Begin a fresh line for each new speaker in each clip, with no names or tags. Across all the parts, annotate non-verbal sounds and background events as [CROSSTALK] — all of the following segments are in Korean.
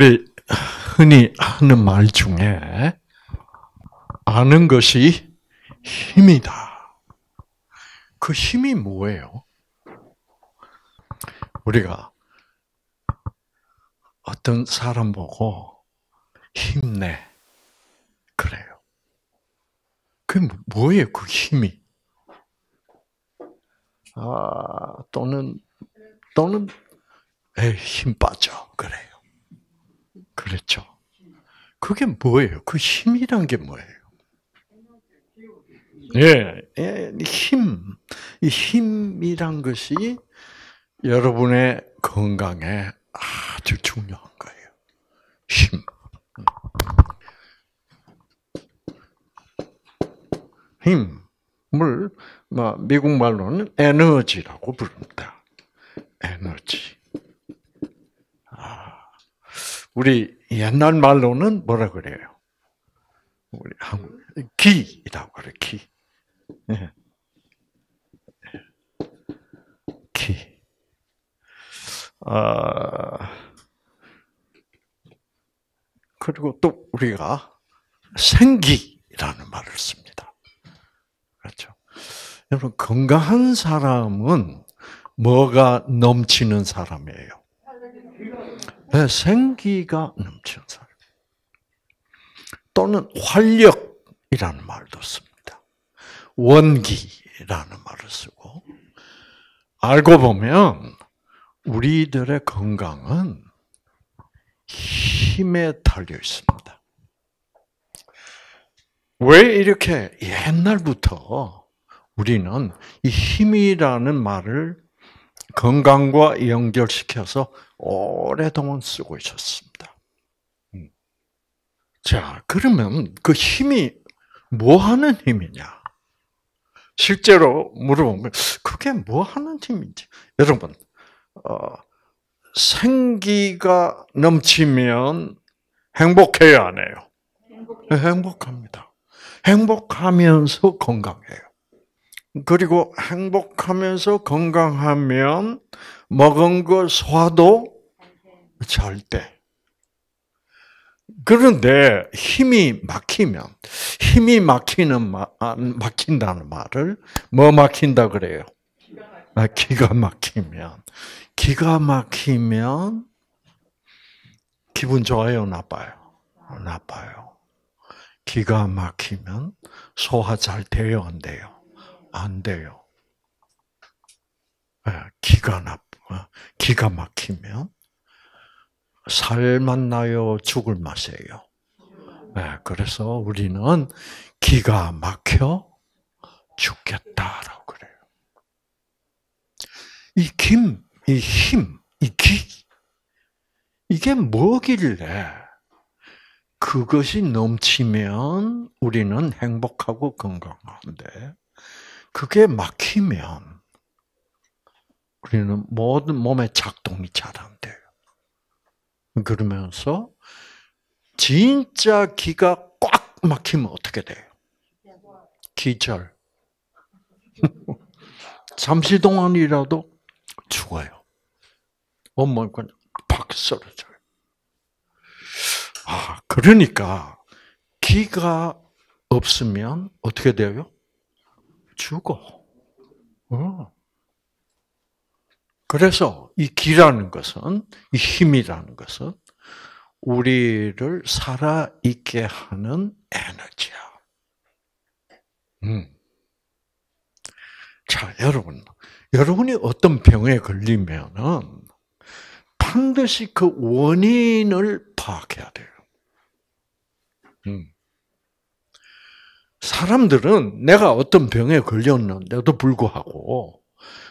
우리 흔히 하는 말 중에 아는 것이 힘이다. 그 힘이 뭐예요? 우리가 어떤 사람 보고 힘내. 그래요. 그 뭐예요, 그 힘이? 아, 또는, 또는, 에힘 빠져. 그래 그렇죠. 그게 뭐예요? 그 힘이란 게 뭐예요? 예, 예, 힘. 이 힘이란 것이 여러분의 건강에 아주 중요한 거예요. 힘. 힘을 뭐, 미국 말로는 에너지라고 부릅니다. 에너지. 우리 옛날 말로는 뭐라 그래요? 우리 한국 기라고 그래 기. [LAUGHS] 기. 아 그리고 또 우리가 생기라는 말을 씁니다. 그렇죠? 여러분 건강한 사람은 뭐가 넘치는 사람이에요? 네, 생기가 넘치는 사람. 또는 활력이라는 말도 씁니다. 원기라는 말을 쓰고, 알고 보면, 우리들의 건강은 힘에 달려 있습니다. 왜 이렇게 옛날부터 우리는 이 힘이라는 말을 건강과 연결시켜서 오랫동안 쓰고 있었습니다. 음. 자, 그러면 그 힘이 뭐 하는 힘이냐? 실제로 물어보면 그게 뭐 하는 힘인지 여러분 어, 생기가 넘치면 행복해야 안 해요. 행복해요. 행복합니다. 행복하면서 건강해요. 그리고 행복하면서 건강하면 먹은 거 소화도 절대. 그런데 힘이 막히면 힘이 막히는 아, 막힌다는 말을 뭐 막힌다 그래요? 아, 기가 막히면 기가 막히면 기분 좋아요, 나빠요? 나빠요. 기가 막히면 소화 잘 돼요, 안 돼요? 안 돼요. 예, 기가 나빠. 어? 기가 막히면 살 맛나요, 죽을 맛이에요. 네, 그래서 우리는 기가 막혀 죽겠다라고 그래요. 이 김, 이 힘, 이 기, 이게 뭐길래 그것이 넘치면 우리는 행복하고 건강한데 그게 막히면 우리는 모든 몸의 작동이 잘 안 돼요. 그러면서 진짜 기가 꽉 막히면 어떻게 돼요? 기절. [LAUGHS] 잠시 동안이라도 죽어요. 온몸이 팍 쓰러져요. 아, 그러니까 기가 없으면 어떻게 돼요? 죽어. 어. 그래서 이 기라는 것은, 이 힘이라는 것은, 우리를 살아있게 하는 에너지야. 음. 자, 여러분. 여러분이 어떤 병에 걸리면은 반드시 그 원인을 파악해야 돼요. 음. 사람들은 내가 어떤 병에 걸렸는데도 불구하고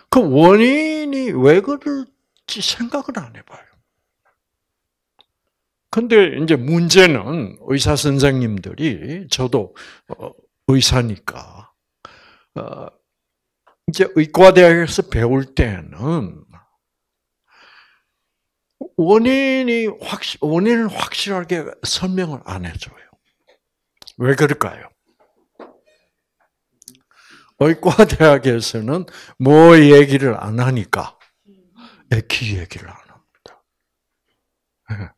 그 원인이 왜 그럴지 생각을 안 해봐요. 근데 이제 문제는 의사 선생님들이 저도 어, 의사니까 어, 이제 의과대학에서 배울 때는 원인이 확 원인을 확실하게 설명을 안 해줘요. 왜 그럴까요? 의과 대학에서는 뭐 얘기를 안 하니까 기 얘기를 안 합니다. 예.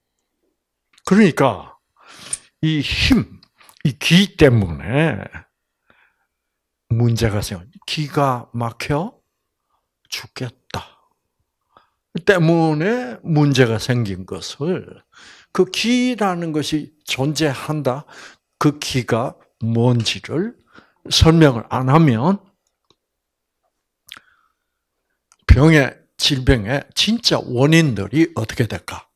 그러니까 이 힘, 이 귀 때문에 문제가 생겨. 기가 막혀 죽겠다. 때문에 문제가 생긴 것을 그귀라는 것이 존재한다. 그귀가 뭔지를 설명을 안 하면 병의 질병의 진짜 원인들이 어떻게 될까?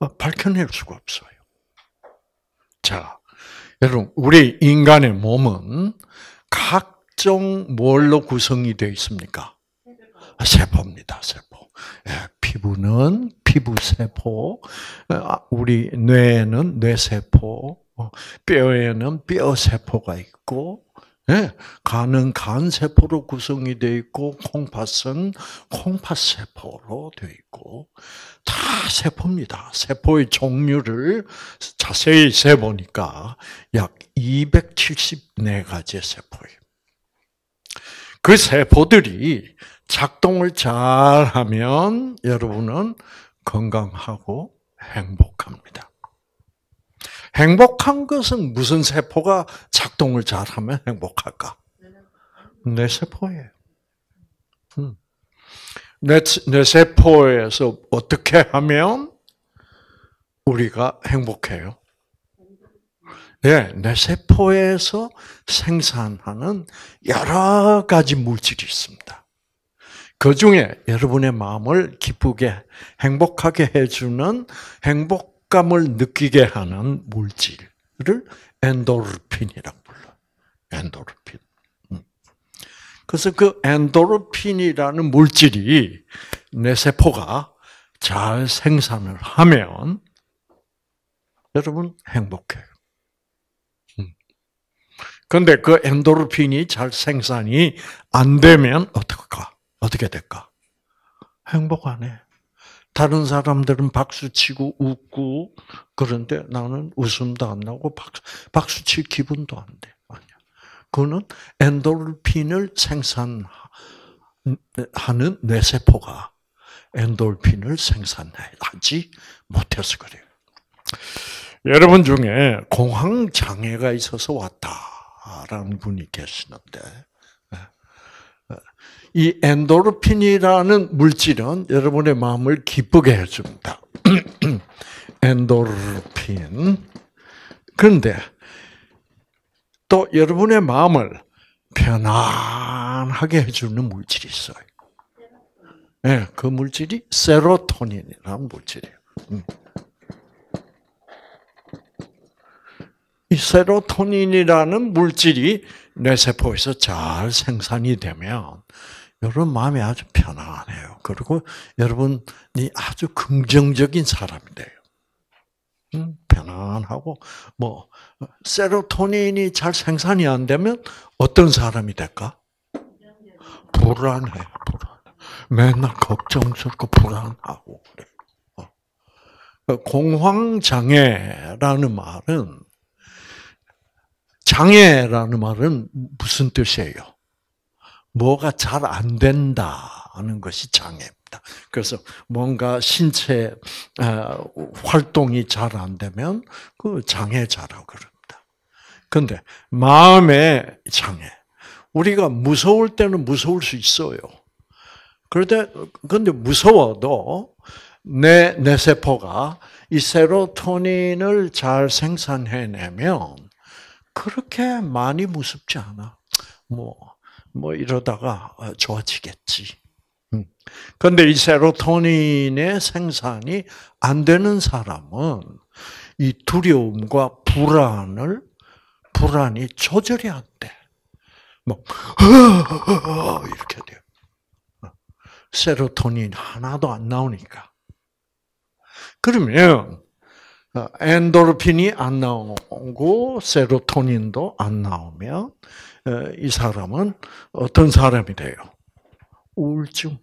어, 밝혀낼 수가 없어요. 자, 여러분, 우리 인간의 몸은 각종 뭘로 구성이 되어 있습니까? 세포입니다, 세포. 예, 피부는 피부세포, 아, 우리 뇌는 뇌세포, 뼈에는 뼈 세포가 있고 예, 간은 간 세포로 구성이 되어 있고 콩팥은 콩팥 세포로 되어 있고 다 세포입니다. 세포의 종류를 자세히 세 보니까 약 274가지의 세포예요. 그 세포들이 작동을 잘 하면 여러분은 건강하고 행복합니다. 행복한 것은 무슨 세포가 작동을 잘하면 행복할까? 뇌 세포예요. 음. 뇌, 뇌 세포에서 어떻게 하면 우리가 행복해요? 예, 뇌 세포에서 생산하는 여러 가지 물질이 있습니다. 그 중에 여러분의 마음을 기쁘게 행복하게 해주는 행복 행감을 느끼게 하는 물질을 엔도르핀이라고 불러. 엔도르핀. 음. 그래서 그 엔도르핀이라는 물질이 내 세포가 잘 생산을 하면 여러분 행복해요. 근데 음. 그 엔도르핀이 잘 생산이 안 되면 어떨까? 어떻게 될까? 행복 안 해. 다른 사람들은 박수치고 웃고 그런데 나는 웃음도 안 나고 박수, 박수칠 기분도 안 돼. 아니야. 그거는 엔돌핀을 생산하는 뇌세포가 엔돌핀을 생산하지 못해서 그래요. 여러분 중에 공황장애가 있어서 왔다라는 분이 계시는데 이 엔도르핀이라는 물질은 여러분의 마음을 기쁘게 해줍니다. [CLEARS THROAT] 엔도르핀. 그런데 또 여러분의 마음을 편안하게 해주는 물질이 있어요. 예, 네, 그 물질이 세로토닌이라는 물질이에요. 음. 이 세로토닌이라는 물질이 뇌세포에서 잘 생산이 되면 여러분 마음이 아주 편안해요. 그리고 여러분이 아주 긍정적인 사람이 돼요. 음, 편안하고 뭐 어, 세로토닌이 잘 생산이 안 되면 어떤 사람이 될까? 불안해, 불안. 맨날 걱정스럽고 불안하고 그래. 어. 어, 공황 장애라는 말은 장애라는 말은 무슨 뜻이에요? 뭐가 잘 안 된다 하는 것이 장애입니다. 그래서 뭔가 신체 아, 활동이 잘 안 되면 그 장애자라고 그럽니다. 근데 마음의 장애. 우리가 무서울 때는 무서울 수 있어요. 그런데 근데 무서워도 내 뇌세포가 이 세로토닌을 잘 생산해내면 그렇게 많이 무섭지 않아. 뭐뭐 이러다가 어, 좋아지겠지. 음. 그런데 이 세로토닌의 생산이 안 되는 사람은 이 두려움과 불안을 불안이 조절이 안 돼. 뭐 [LAUGHS] 이렇게 돼요. 어. 세로토닌 하나도 안 나오니까. 그러면 어, 엔도르핀이 안 나오고 세로토닌도 안 나오면 이 사람은 어떤 사람이 돼요? 우울증.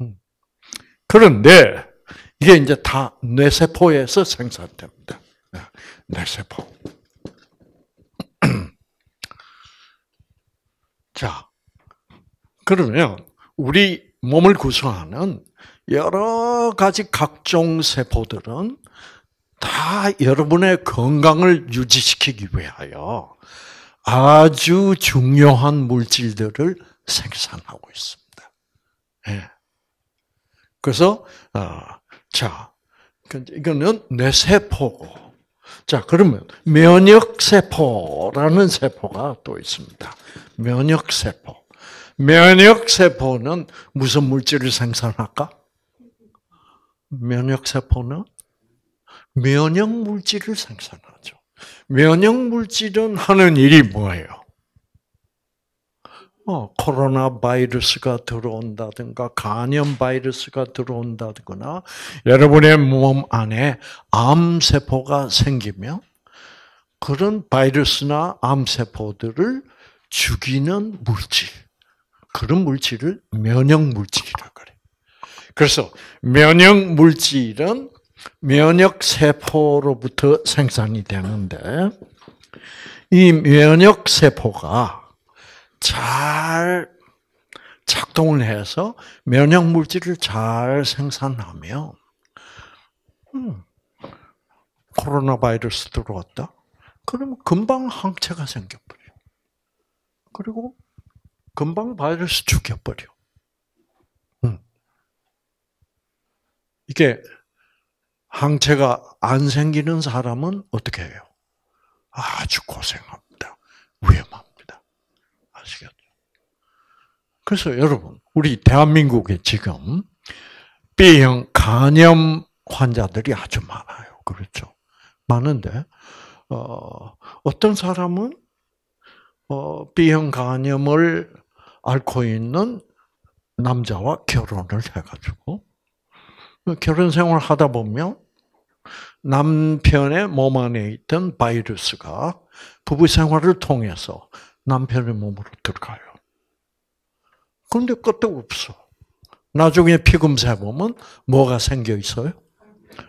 음. 그런데 이게 이제 다 뇌세포에서 생산됩니다. 네, 뇌세포. [CLEARS THROAT] 자, 그러면 우리 몸을 구성하는 여러 가지 각종 세포들은 다 여러분의 건강을 유지시키기 위하여 아주 중요한 물질들을 생산하고 있습니다. 예. 그래서 아, 자, 이거는 내 세포고. 자, 그러면 면역 세포라는 세포가 또 있습니다. 면역 세포. 면역 세포는 무슨 물질을 생산할까? 면역 세포는 면역 물질을 생산하죠. 면역물질은 하는 일이 뭐예요? 뭐, 코로나 바이러스가 들어온다든가, 간염 바이러스가 들어온다거나, 여러분의 몸 안에 암세포가 생기면, 그런 바이러스나 암세포들을 죽이는 물질, 그런 물질을 면역물질이라고 그래. 그래서 면역물질은 면역 세포로부터 생산이 되는데 이 면역 세포가 잘 작동을 해서 면역 물질을 잘 생산하면 음, 코로나 바이러스 들어왔다. 그러 금방 항체가 생겨버려. 그리고 금방 바이러스 죽여버려. 음. 이게 항체가 안 생기는 사람은 어떻게 해요? 아주 고생합니다. 위험합니다. 아시겠죠? 그래서 여러분, 우리 대한민국에 지금 B형 간염 환자들이 아주 많아요. 그렇죠? 많은데, 어, 어떤 사람은, 어, B형 간염을 앓고 있는 남자와 결혼을 해가지고, 결혼 생활 하다 보면 남편의 몸 안에 있던 바이러스가 부부 생활을 통해서 남편의 몸으로 들어가요. 그런데 끝도 없어. 나중에 피검사 보면 뭐가 생겨 있어요?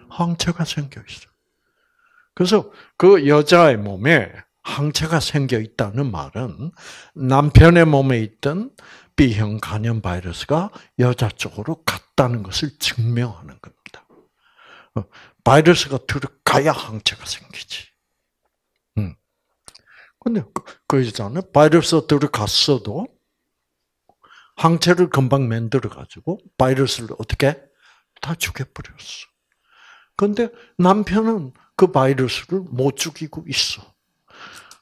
항체가 생겨 있어. 그래서 그 여자의 몸에 항체가 생겨 있다는 말은 남편의 몸에 있던 B형 간염 바이러스가 여자 쪽으로 갔다는 것을 증명하는 겁니다. 바이러스가 들어가야 항체가 생기지. 음. 근데 그 여자는 그 바이러스 들어갔어도 항체를 금방 만들어가지고 바이러스를 어떻게? 다 죽여버렸어. 근데 남편은 그 바이러스를 못 죽이고 있어.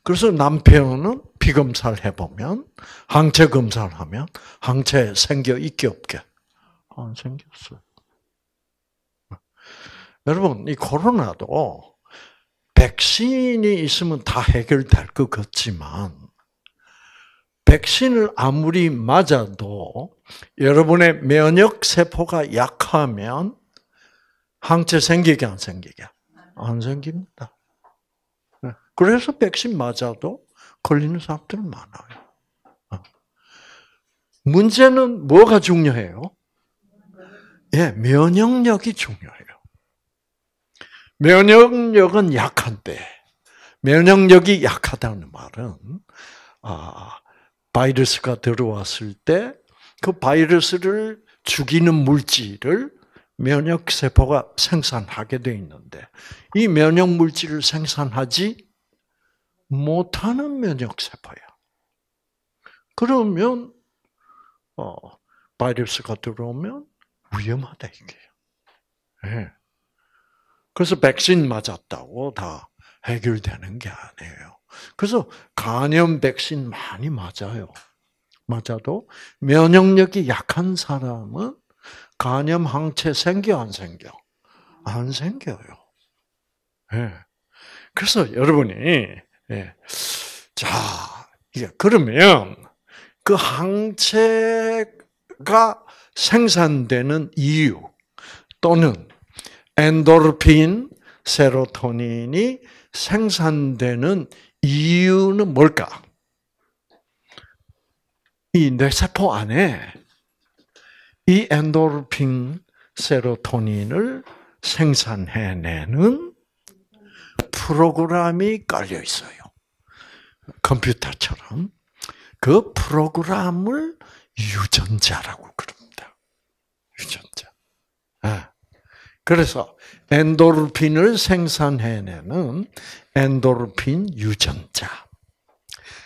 그래서 남편은 피검사를 해보면, 항체 검사를 하면, 항체 생겨 있게 없게? 안 생겼어요. 여러분, 이 코로나도 백신이 있으면 다 해결될 것 같지만, 백신을 아무리 맞아도 여러분의 면역 세포가 약하면 항체 생기게 안 생기게? 안 생깁니다. 네. 그래서 백신 맞아도 걸리는 사람들은 많아요. 어. 문제는 뭐가 중요해요? 예, 면역력이 중요해요. 면역력은 약한데 면역력이 약하다는 말은 아, 바이러스가 들어왔을 때 그 바이러스를 죽이는 물질을 면역 세포가 생산하게 돼 있는데 이 면역 물질을 생산하지 못하는 면역 세포야. 그러면 어, 바이러스가 들어오면 위험하다 이게 네. 그래서 백신 맞았다고 다 해결되는 게 아니에요. 그래서 간염 백신 많이 맞아요. 맞아도 면역력이 약한 사람은 간염 항체 생겨 안 생겨? 안 생겨요. 예. 그래서 여러분이 예. 자, 예. 그러면 그 항체가 생산되는 이유 또는 엔도르핀, 세로토닌이 생산되는 이유는 뭘까? 이 뇌세포 안에 이 엔도르핀, 세로토닌을 생산해내는 프로그램이 깔려 있어요. 컴퓨터처럼. 그 프로그램을 유전자라고 그럽니다. 유전자. 아. 그래서 엔도르핀을 생산해내는 엔도르핀 유전자,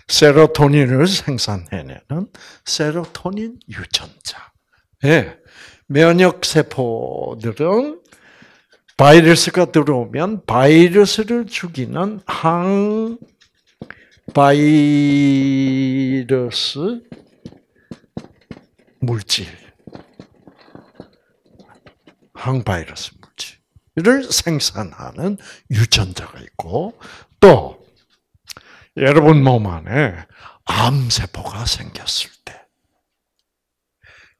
세로토닌을 생산해내는 세로토닌 유전자. 예. 면역 세포들은 바이러스가 들어오면 바이러스를 죽이는 항 바이러스 물질 항바이러스 물질을 생산하는 유전자가 있고 또 여러분 몸 안에 암세포가 생겼을 때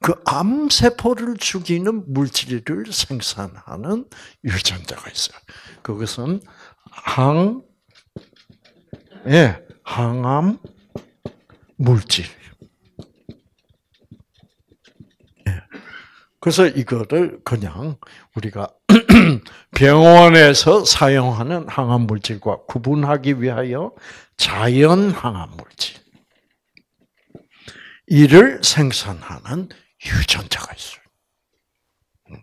그 암세포를 죽이는 물질을 생산하는 유전자가 있어요. 그것은 항, 예, 항암 물질. 그래서 이거를 그냥 우리가 [CLEARS THROAT] 병원에서 사용하는 항암 물질과 구분하기 위하여 자연 항암 물질 이를 생산하는 유전자가 있어요.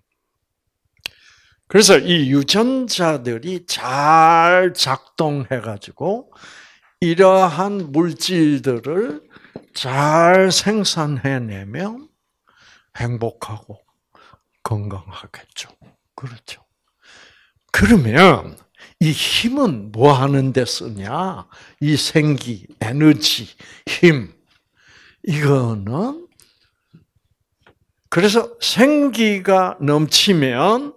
그래서 이 유전자들이 잘 작동해 가지고 이러한 물질들을 잘 생산해내면 행복하고 건강하겠죠. 그렇죠. 그러면 이 힘은 뭐 하는 데 쓰냐? 이 생기, 에너지, 힘. 이거는 그래서 생기가 넘치면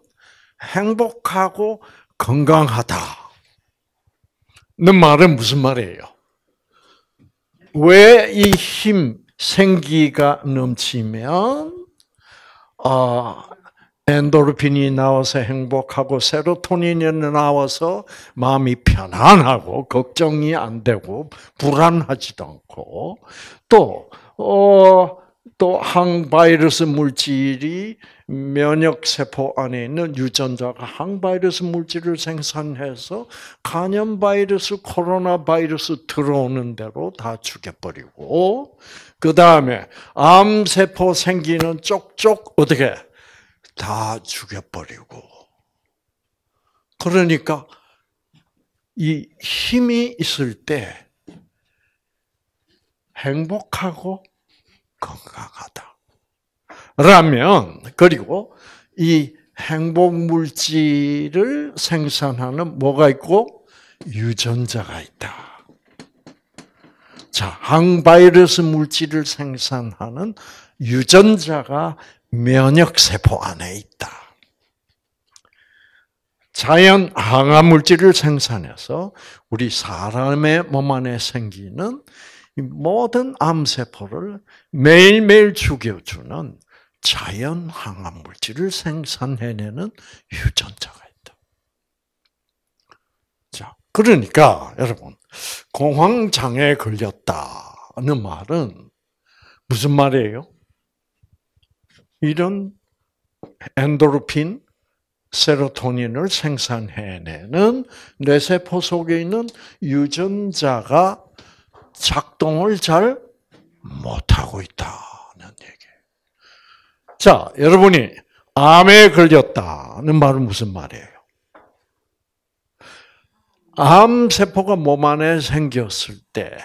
행복하고 건강하다. 는 말은 무슨 말이에요? 왜 이 힘, 생기가 넘치면 어, 엔도르핀이 나와서 행복하고 세로토닌이 나와서 마음이 편안하고 걱정이 안 되고 불안하지도 않고 또 어, 또 항바이러스 물질이 면역 세포 안에 있는 유전자가 항바이러스 물질을 생산해서 간염 바이러스, 코로나 바이러스 들어오는 대로 다 죽여버리고 그 다음에 암 세포 생기는 쪽쪽 어떻게 다 죽여버리고. 그러니까 이 힘이 있을 때 행복하고 건강하다. 라면, 그리고 이 행복 물질을 생산하는 뭐가 있고? 유전자가 있다. 자, 항바이러스 물질을 생산하는 유전자가 면역 세포 안에 있다. 자연 항암 물질을 생산해서 우리 사람의 몸 안에 생기는 모든 암 세포를 매일매일 죽여주는 자연 항암 물질을 생산해내는 유전자가 있다. 자, 그러니까 여러분 공황장애 걸렸다는 말은 무슨 말이에요? 이런 엔도르핀, 세로토닌을 생산해내는 뇌세포 속에 있는 유전자가 작동을 잘 못하고 있다는 얘기. 자, 여러분이 암에 걸렸다는 말은 무슨 말이에요? 암세포가 몸 안에 생겼을 때,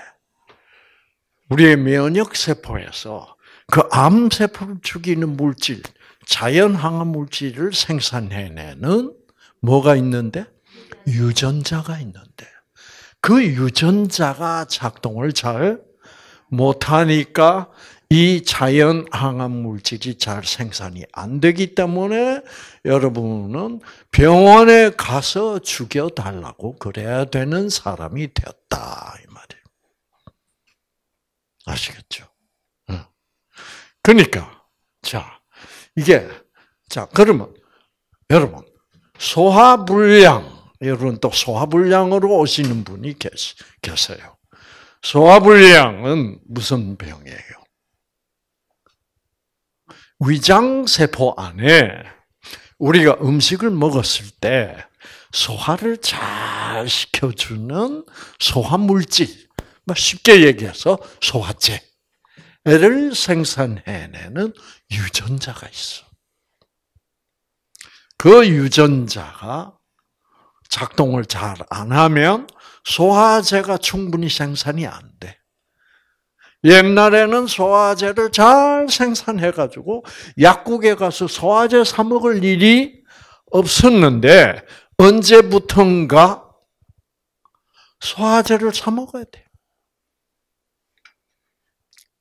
우리의 면역세포에서 그 암세포를 죽이는 물질, 자연항암 물질을 생산해내는 뭐가 있는데? 유전자가 있는데. 그 유전자가 작동을 잘 못하니까 이 자연 항암 물질이 잘 생산이 안 되기 때문에 여러분은 병원에 가서 죽여달라고 그래야 되는 사람이 되었다. 이 말이에요. 아시겠죠? 그러니까 자 이게 자 그러면 여러분 소화불량 여러분 또 소화불량으로 오시는 분이 계세요. 소화불량은 무슨 병이에요? 위장세포 안에 우리가 음식을 먹었을 때 소화를 잘 시켜주는 소화물질, 뭐 쉽게 얘기해서 소화제. 를 생산해내는 유전자가 있어. 그 유전자가 작동을 잘 안 하면 소화제가 충분히 생산이 안 돼. 옛날에는 소화제를 잘 생산해가지고 약국에 가서 소화제 사먹을 일이 없었는데 언제부턴가 소화제를 사먹어야 돼요.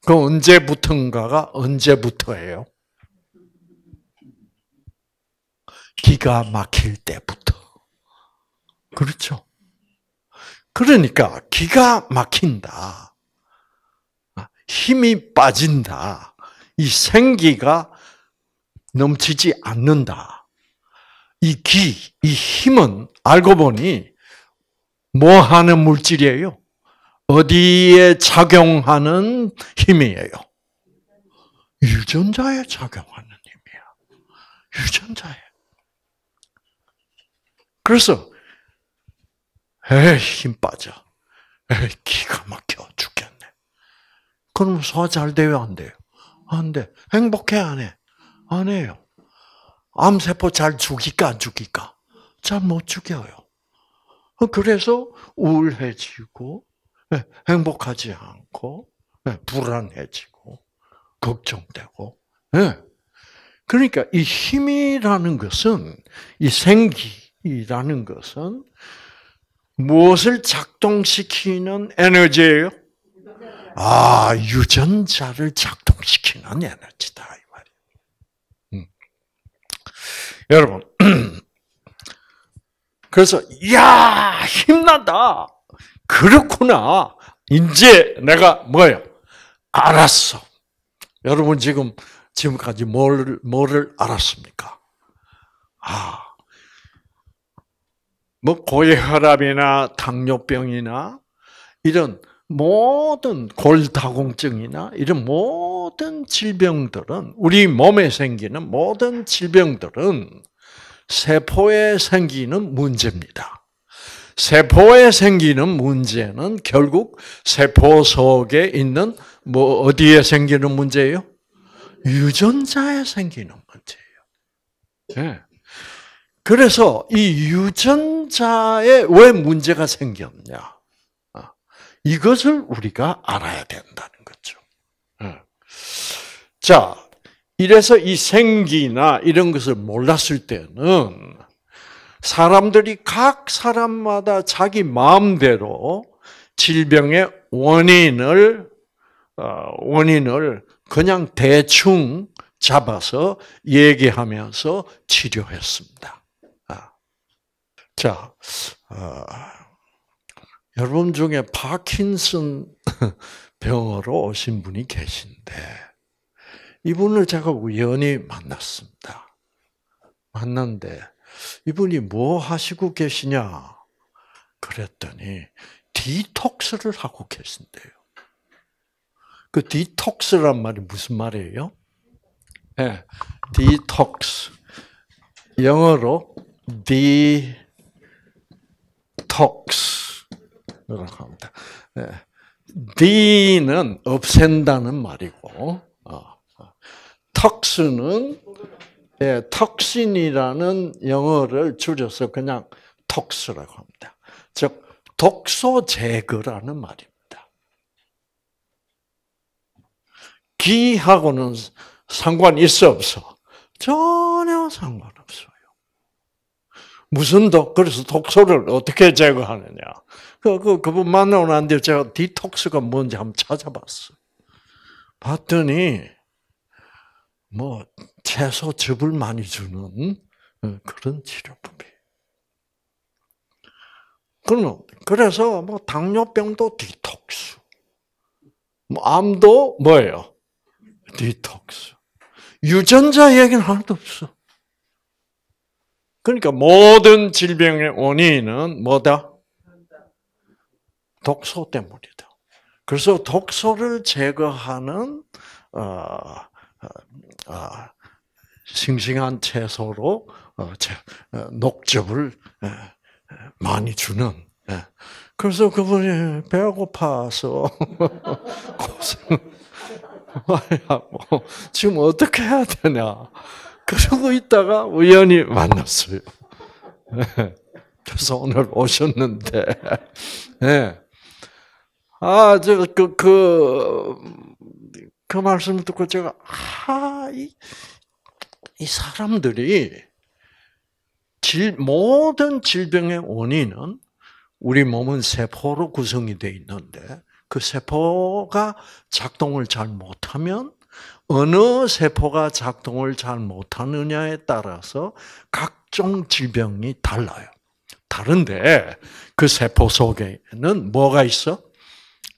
그언제부터인가가 언제부터예요? 기가 막힐 때부터. 그렇죠? 그러니까 기가 막힌다. 힘이 빠진다. 이 생기가 넘치지 않는다. 이 기, 이 힘은 알고 보니 뭐 하는 물질이에요? 어디에 작용하는 힘이에요? 유전자에 작용하는 힘이야. 유전자에. 그래서 에이 힘 빠져. 에이 기가 막혀 죽겠네. 그럼 소화 잘 돼요 안 돼요? 안 돼. 행복해 안 해? 안 해요. 암세포 잘 죽일까 안 죽일까? 잘 못 죽여요. 그래서 우울해지고 예, 행복하지 않고 예, 불안해지고 걱정되고. 예. 그러니까 이 힘이라는 것은 이 생기라는 것은 무엇을 작동시키는 에너지예요? 아, 유전자를 작동시키는 에너지다 이말이 음. 여러분, [CLEARS THROAT] 그래서 야 힘난다. 그렇구나. 이제 내가 뭐예요? 알았어. 여러분 지금 지금까지 뭘 뭐를 알았습니까? 아. 뭐 고혈압이나 당뇨병이나 이런 모든 골다공증이나 이런 모든 질병들은 우리 몸에 생기는 모든 질병들은 세포에 생기는 문제입니다. 세포에 생기는 문제는 결국 세포 속에 있는 뭐 어디에 생기는 문제예요? 유전자에 생기는 문제예요. 네. 그래서 이 유전자에 왜 문제가 생겼냐? 아, 이것을 우리가 알아야 된다는 거죠. 예. 자, 이래서 이 생기나 이런 것을 몰랐을 때는 사람들이 각 사람마다 자기 마음대로 질병의 원인을 어, 원인을 그냥 대충 잡아서 얘기하면서 치료했습니다. 아. 자, 어, 여러분 중에 파킨슨 [LAUGHS] 병으로 오신 분이 계신데 이분을 제가 우연히 만났습니다. 만났는데 이분이 뭐 하시고 계시냐? 그랬더니 디톡스를 하고 계신대요. 그 디톡스란 말이 무슨 말이에요? 예. 네. 디톡스. 영어로 디톡스라고 합니다. 예. 네. D는 없앤다는 말이고, 턱스는 어, 어, 예, 턱신이라는 영어를 줄여서 그냥 톡스라고 합니다. 즉 독소 제거라는 말입니다. 기하고는 상관 있어 없어? 전혀 상관없어요. 무슨 독, 그래서 독소를 어떻게 제거하느냐. 그, 그, 그분 만나고 난 뒤에 제가 디톡스가 뭔지 한번 찾아봤어 봤더니, 뭐 채소 즙을 많이 주는 어, 그런 치료법이. 그러 그래서 뭐 당뇨병도 디톡스, 뭐 암도 뭐예요? 디톡스. 유전자 얘기는 하나도 없어. 그러니까 모든 질병의 원인은 뭐다? 독소 때문이다. 그래서 독소를 제거하는 어, 어 아, 싱싱한 채소로 어, 어, 녹즙을 많이 주는. 예. 그래서 그분이 배고파서 고생 말이야 뭐 지금 어떻게 해야 되냐 그러고 있다가 우연히 만났어요. [LAUGHS] 그래서 오늘 오셨는데, 예. 아, 저, 그, 그, 그 말씀을 듣고 제가 아, 이, 이 사람들이 질, 모든 질병의 원인은 우리 몸은 세포로 구성이 돼 있는데 그 세포가 작동을 잘 못하면 어느 세포가 작동을 잘 못하느냐에 따라서 각종 질병이 달라요. 다른데 그 세포 속에는 뭐가 있어?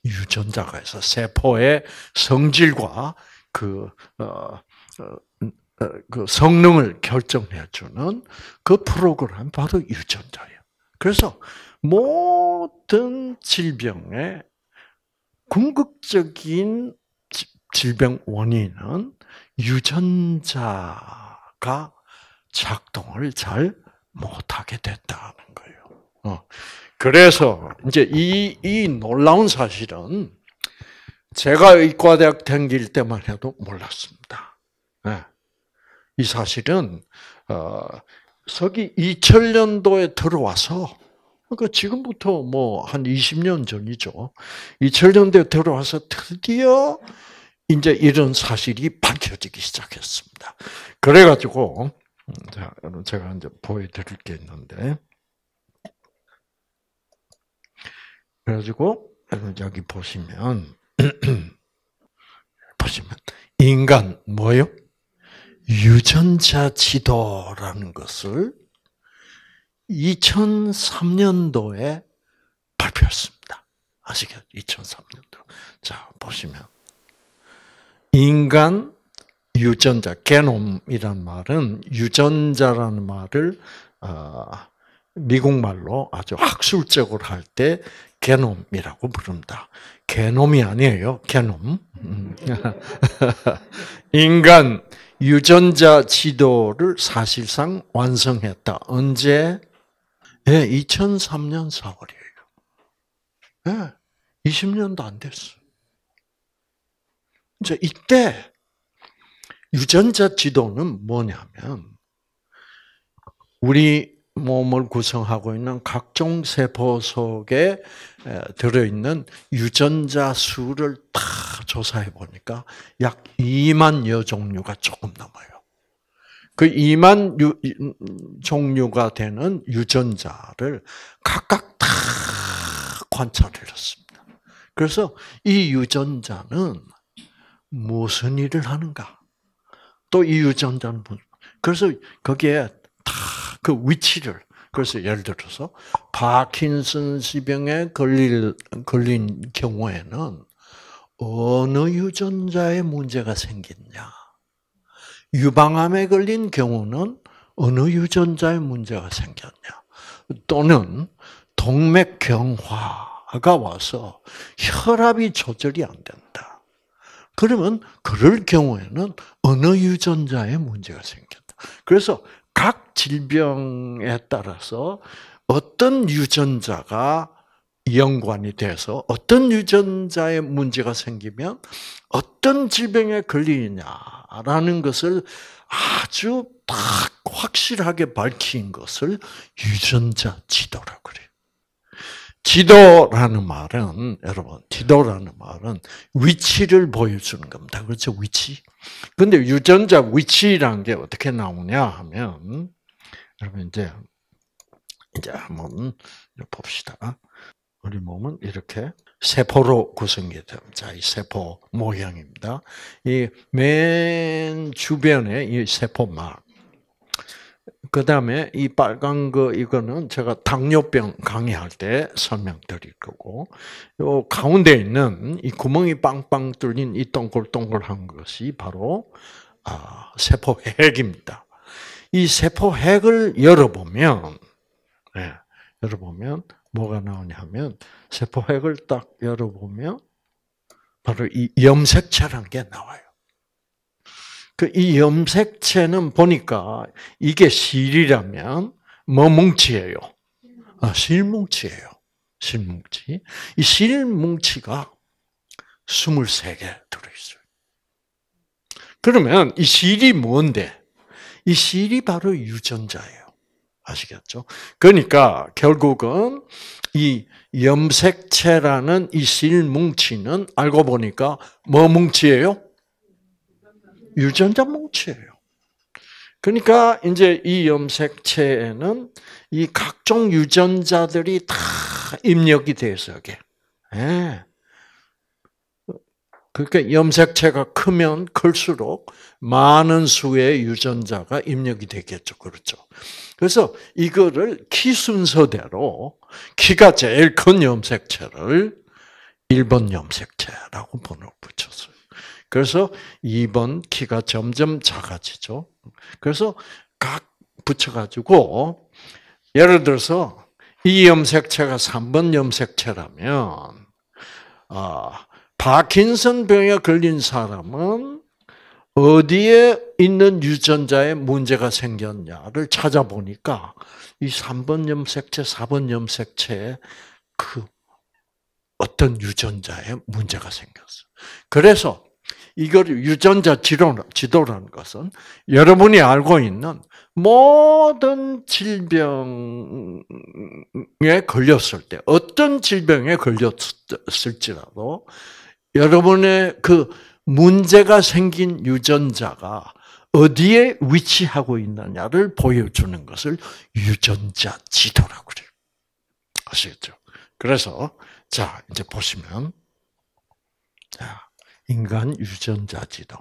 유전자가 있어. 세포의 성질과 그, 어, 어, 어, 그 성능을 결정해주는 그 프로그램 바로 유전자예요. 그래서 모든 질병의 궁극적인 질병 원인은 유전자가 작동을 잘 못하게 됐다는 거예요. 어. 그래서 이제 이, 이 놀라운 사실은 제가 의과대학 다길 때만 해도 몰랐습니다. 네. 이 사실은 어, 서기 2000년도에 들어와서 그러니까 지금부터 뭐 한 20년 전이죠. 2000년도에 들어와서 드디어 이제 이런 사실이 밝혀지기 시작했습니다. 그래가지고 음, 제가 이제 보여드릴 게 있는데. 그래가지고 여기 보시면 [CLEARS THROAT] 보시면 인간 뭐요? 유전자 지도라는 것을 2003년도에 발표했습니다. 아시겠죠? 2003년도. 자, 보시면. 인간 유전자, 게놈이란 말은 유전자라는 말을 어, 미국 말로 아주 학술적으로 할때 개놈이라고 부른다. 개놈이 아니에요. 개놈. 음. [LAUGHS] 인간 유전자 지도를 사실상 완성했다. 언제? 예, 2003년 4월이에요. 예, 20년도 안 됐어. 이제 이때 유전자 지도는 뭐냐면 우리 몸을 구성하고 있는 각종 세포 속에 들어있는 유전자 수를 다 조사해 보니까 약 2만 여 종류가 조금 넘어요. 그 2만 유, 음, 종류가 되는 유전자를 각각 다 관찰을 했습니다. 그래서 이 유전자는 무슨 일을 하는가? 또 이 유전자는 그래서 거기에 다그 위치를 그래서 예를 들어서 파킨슨시병에 걸릴 걸린 경우에는 어느 유전자에 문제가 생겼냐? 유방암에 걸린 경우는 어느 유전자에 문제가 생겼냐? 또는 동맥경화가 와서 혈압이 조절이 안 된다. 그러면 그럴 경우에는 어느 유전자에 문제가 생겼다. 그래서 각 질병에 따라서 어떤 유전자가 연관이 돼서 어떤 유전자에 문제가 생기면 어떤 질병에 걸리냐라는 것을 아주 딱 확실하게 밝힌 것을 유전자 지도라고 그래요. 지도라는 말은 여러분, 지도라는 말은 위치를 보여주는 겁니다. 그렇죠? 위치. 근데 유전자 위치라는 게 어떻게 나오냐 하면, 여러분 이제, 이제 한번 봅시다. 우리 몸은 이렇게 세포로 구성이 됩니이 세포 모형입니다. 이 맨 주변에 이 세포막, 그 다음에 이 빨간 거 이거는 제가 당뇨병 강의할 때 설명드릴 거고, 요 가운데 있는 이 구멍이 빵빵 뚫린 이 동글동글한 것이 바로 아, 세포핵입니다. 이 세포핵을 열어보면, 네, 열어보면 뭐가 나오냐면 세포핵을 딱 열어보면 바로 이염색체라는게 나와요. 그이 염색체는 보니까 이게 실이라면 뭐 뭉치예요? 아, 실뭉치예요. 실뭉치. 이 실뭉치가 23개 들어있어요. 그러면 이 실이 뭔데? 이 실이 바로 유전자예요. 아시겠죠? 그러니까 결국은 이 염색체라는 이 실뭉치는 알고 보니까 뭐 뭉치예요? 유전자 뭉치예요. 그러니까 이제 이 염색체에는 이 각종 유전자들이 다 입력이 돼서 이게. 예. 그러니까 염색체가 크면 클수록 많은 수의 유전자가 입력이 되겠죠. 그렇죠. 그래서 이거를 키 순서대로 키가 제일 큰 염색체를 1번 염색체라고 번호 붙였어요. 그래서 2번 키가 점점 작아지죠. 그래서 각 붙여가지고, 예를 들어서 이 염색체가 3번 염색체라면, 아, 파킨슨 병에 걸린 사람은 어디에 있는 유전자에 문제가 생겼냐를 찾아보니까 이 3번 염색체, 4번 염색체에 그 어떤 유전자에 문제가 생겼어. 그래서 이걸 유전자 지도라는 것은 여러분이 알고 있는 모든 질병에 걸렸을 때, 어떤 질병에 걸렸을지라도 여러분의 그 문제가 생긴 유전자가 어디에 위치하고 있느냐를 보여주는 것을 유전자 지도라고 그래요. 아시겠죠? 그래서, 자, 이제 보시면, 자, 인간 유전자 지도.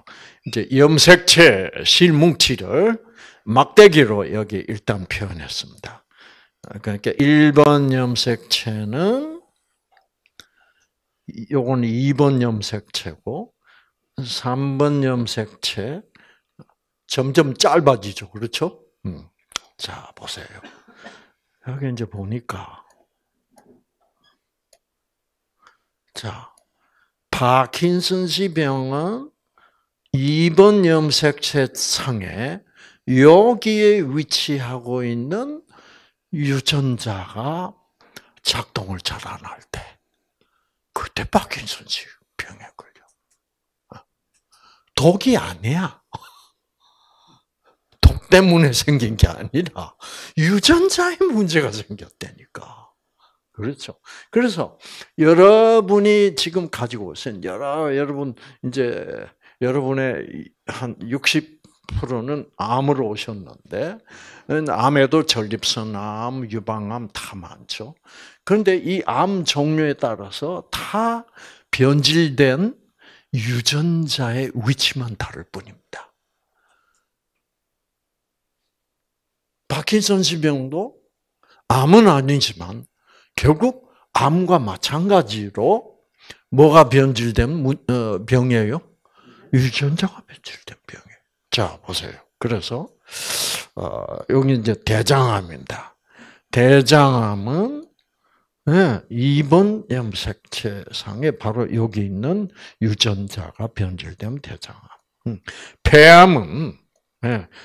이제 염색체 실뭉치를 막대기로 여기 일단 표현했습니다. 그러니까 1번 염색체는 요건 2번 염색체고 3번 염색체 점점 짧아지죠. 그렇죠? 음. 자, 보세요. 여기 이제 보니까 자, 파킨슨시 병은 2번 염색체상에 여기에 위치하고 있는 유전자가 작동을 잘 안 할 때, 그때 파킨슨시 병에 걸려. 독이 아니야. 독 때문에 생긴 게 아니라 유전자에 문제가 생겼다니까. 그렇죠. 그래서 여러분이 지금 가지고 오신 여러 여러분 이제 여러분의 한 60%는 암으로 오셨는데 암에도 전립선암, 유방암 다 많죠. 그런데 이 암 종류에 따라서 다 변질된 유전자의 위치만 다를 뿐입니다. 파킨슨氏병도 암은 아니지만 결국 암과 마찬가지로 뭐가 변질된 어, 병이에요? 유전자가 변질된 병이에요. 자 보세요. 그래서 어, 여기 이제 대장암입니다. 대장암은 2번 예, 염색체상에 바로 여기 있는 유전자가 변질된 대장암. 음, 폐암은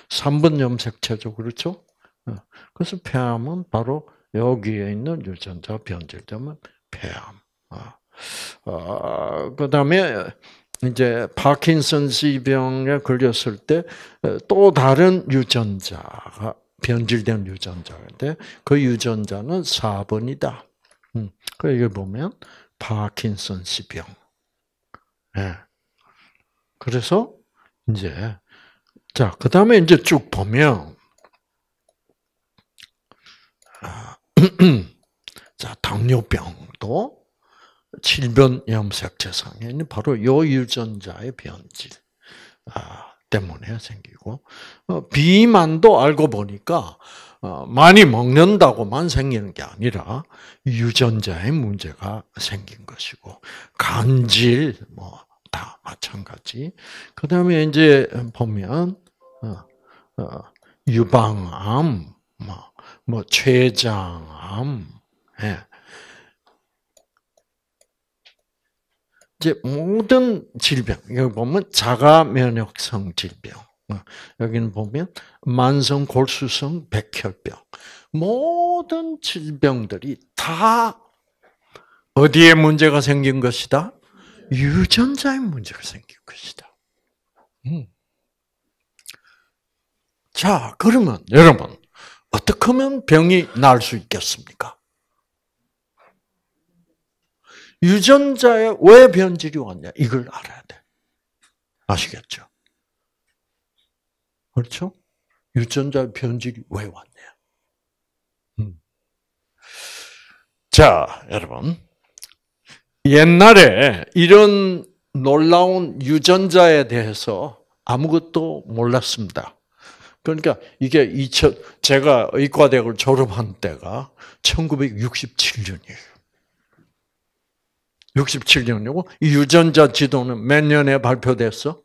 3번 예, 염색체죠, 그렇죠? 어, 그래서 폐암은 바로 여기에 있는 유전자 변질되면 폐암. 아, 아그 다음에 이제 파킨슨시병에 걸렸을 때 또 다른 유전자가 변질된 유전자인데 그 유전자는 4번이다. 음, 그 이게 보면 파킨슨시병. 네. 예. 그래서 이제 자, 그다음에 이제 쭉 보면 [CLEARS THROAT] 자, 당뇨병도 질변 염색 재상에 는 바로 요 유전자의 변질 아, 때문에 생기고 어, 비만도 알고 보니까 어, 많이 먹는다고만 생기는 게 아니라 유전자의 문제가 생긴 것이고 간질 뭐 다 마찬가지. 그 다음에 이제 보면 어, 유방암 뭐뭐 췌장암, 예. 이제 모든 질병 여기 보면 자가 면역성 질병, 어, 여기는 보면 만성 골수성 백혈병, 모든 질병들이 다 어디에 문제가 생긴 것이다? 유전자에 문제가 생긴 것이다. 음. 자, 그러면 여러분 어떻게 하면 병이 나을 수 있겠습니까? 유전자에 왜 변질이 왔냐? 이걸 알아야 돼. 아시겠죠? 그렇죠? 유전자 변질이 왜 왔냐? 음. 자, 여러분. 옛날에 이런 놀라운 유전자에 대해서 아무것도 몰랐습니다. 그러니까 이게 2 0 제가 의과대학을 졸업한 때가 1967년이에요. 67년이고 이 유전자 지도는 몇 년에 발표됐어?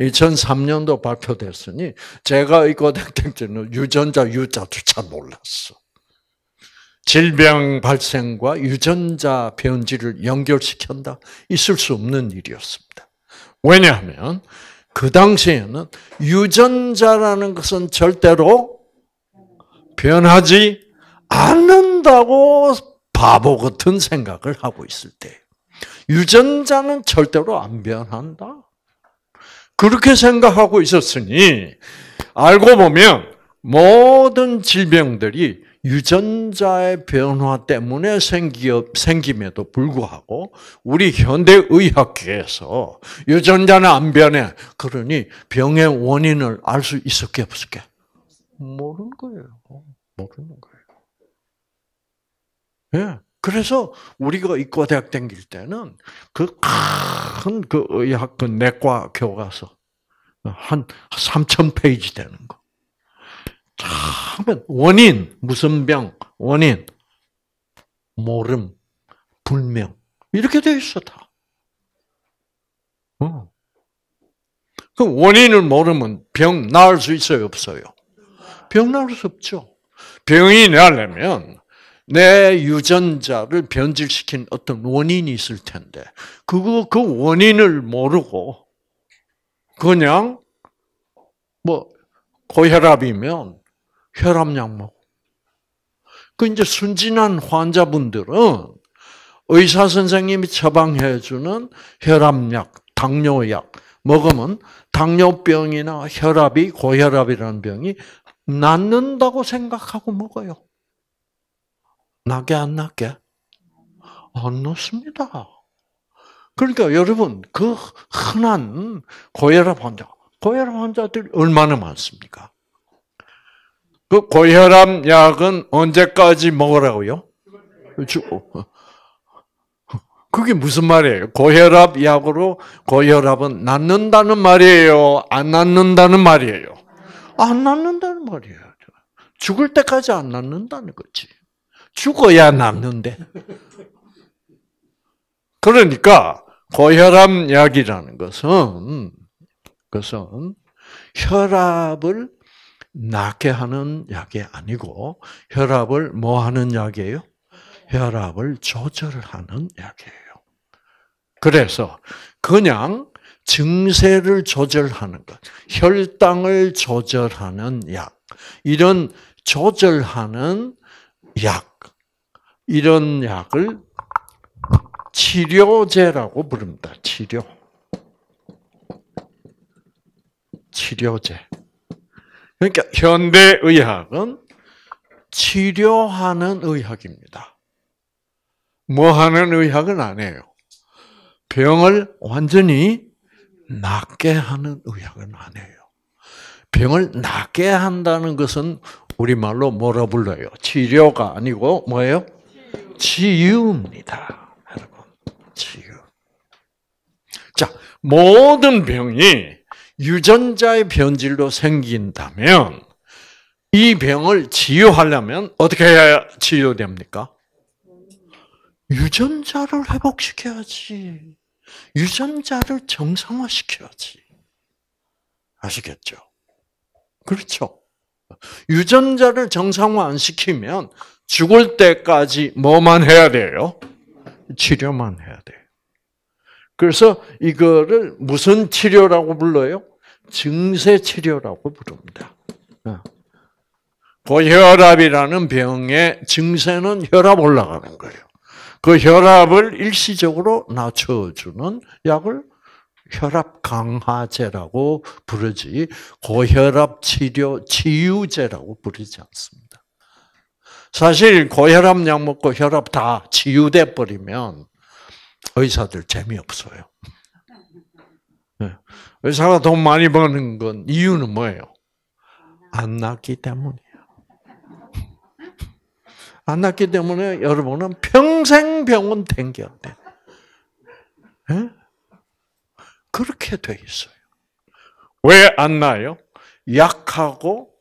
2003년도 발표됐으니 제가 의과대학 때는 유전자 유자조차 몰랐어. 질병 발생과 유전자 변질을 연결시킨다? 있을 수 없는 일이었습니다. 왜냐하면 그 당시에는 유전자라는 것은 절대로 변하지 않는다고 바보 같은 생각을 하고 있을 때 유전자는 절대로 안 변한다. 그렇게 생각하고 있었으니 알고 보면 모든 질병들이 유전자의 변화 때문에 생김에도 불구하고 우리 현대의학계에서 유전자는 안 변해. 그러니 병의 원인을 알 수있을게 없을게? 모르는 거예요. 모르는 거예요. 예. 그래서 우리가 이과대학 다길 때는 그큰그 그 의학 그 내과 교과서 한3 0페이지 되는 거. 처음에 원인, 무슨 병, 원인, 모름, 불명. 이렇게 돼 있어, 다. 어. 그 원인을 모르면 병 나을 수 있어요, 없어요? 병 나을 수 없죠. 병이 나려면 내 유전자를 변질시킨 어떤 원인이 있을 텐데, 그거, 그 원인을 모르고, 그냥, 뭐, 고혈압이면 혈압약 먹고. 그 이제 순진한 환자분들은 의사 선생님이 처방해 주는 혈압약, 당뇨약 먹으면 당뇨병이나 혈압이 고혈압이라는 병이 낫는다고 생각하고 먹어요. 나게 안 나게? 안 낫습니다. 그러니까 여러분 그 흔한 고혈압 환자, 고혈압 환자들 얼마나 많습니까? 그 고혈압 약은 언제까지 먹으라고요? 어. 그게 무슨 말이에요? 고혈압 약으로 고혈압은 낫는다는 말이에요? 안 낫는다는 말이에요? 안 낫는다는 말이에요. 죽을 때까지 안 낫는다는 거지. 죽어야 낫는데. 그러니까 고혈압 약이라는 것은 그것은 혈압을 낫게 하는 약이 아니고 혈압을 뭐 하는 약이에요? 혈압을 조절하는 약이에요. 그래서 그냥 증세를 조절하는 것, 혈당을 조절하는 약, 이런 조절하는 약, 이런 약을 치료제라고 부릅니다. 치료. 치료제. 그러니까 현대 의학은 치료하는 의학입니다. 뭐 하는 의학은 아니에요. 병을 완전히 낫게 하는 의학은 아니에요. 병을 낫게 한다는 것은 우리말로 뭐라 불러요? 치료가 아니고 뭐예요? 치유입니다. 여러분, 치유. 자, 모든 병이 유전자의 변질로 생긴다면 이 병을 치유하려면 어떻게 해야 치유됩니까? 유전자를 회복시켜야지. 유전자를 정상화시켜야지. 아시겠죠? 그렇죠. 유전자를 정상화 안 시키면 죽을 때까지 뭐만 해야 돼요? 치료만 해야 돼요. 그래서 이거를 무슨 치료라고 불러요? 증세 치료라고 부릅니다. 고혈압이라는 아. 그 병의 증세는 혈압 올라가는 거예요. 그 혈압을 일시적으로 낮춰주는 약을 혈압 강화제라고 부르지 고혈압 치료 치유제라고 부르지 않습니다. 사실 고혈압 약 먹고 혈압 다 치유돼 버리면 의사들 재미없어요. 네. 의사가 돈 많이 버는 건 이유는 뭐예요? 안 낳기 때문이에요. 안 낳기 때문에 여러분은 평생 병원 댕겨야 네? 예? 그렇게 돼 있어요. 왜 안 나요? 약하고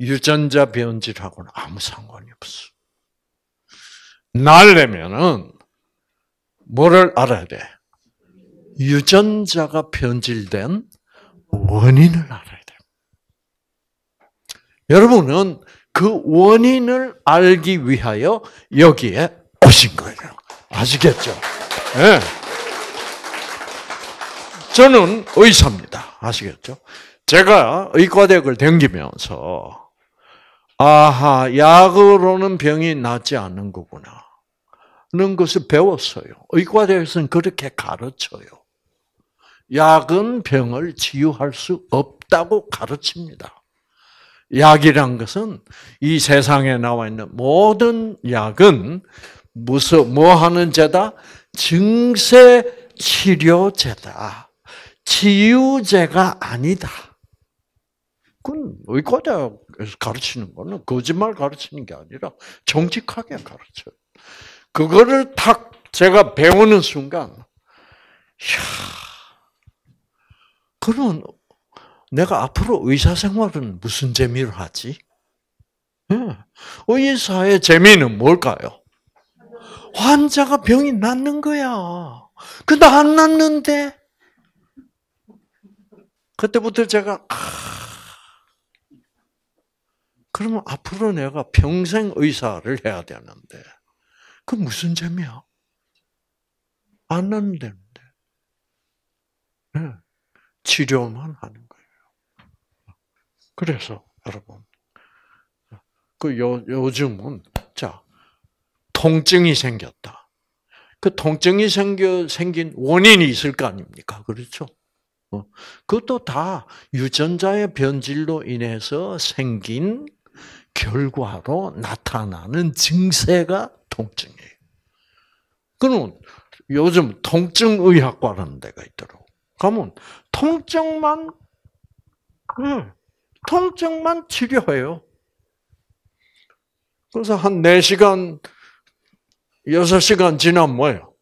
유전자 변질하고는 아무 상관이 없어. 날려면은 뭐를 알아야 돼? 유전자가 변질된 원인을 알아야 돼. 여러분은 그 원인을 알기 위하여 여기에 오신 거예요. 아시겠죠? 네. 저는 의사입니다. 아시겠죠? 제가 의과대학을 다니면서 아하 약으로는 병이 낫지 않는 거구나. 는 것을 배웠어요. 의과대에서는 학 그렇게 가르쳐요. 약은 병을 치유할 수 없다고 가르칩니다. 약이란 것은 이 세상에 나와 있는 모든 약은 무슨 뭐 하는 제다? 증세 치료제다. 치유제가 아니다. 그건 의과대학에서 가르치는 거는 거짓말 가르치는 게 아니라 정직하게 가르쳐요. 그거를 탁 제가 배우는 순간, 이야, 그러면 내가 앞으로 의사 생활은 무슨 재미를 하지? 예, 의사의 재미는 뭘까요? 환자가 병이 낫는 거야. 근데 안 낫는데? 그때부터 제가, 아, 그러면 앞으로 내가 평생 의사를 해야 되는데, 그 무슨 재미야? 안난는데 네. 예. 치료만 하는 거예요. 그래서 여러분, 그 요, 요즘은 자 통증이 생겼다. 그 통증이 생겨 생긴 원인이 있을 거 아닙니까? 그렇죠? 어. 그것도 다 유전자의 변질로 인해서 생긴 결과로 나타나는 증세가 통증이에요. 그는 요즘 통증의학과라는 데가 있더라고. 가면 통증만 음, 통증만 치료해요. 그래서 한 4시간, 6시간 지나 뭐예요?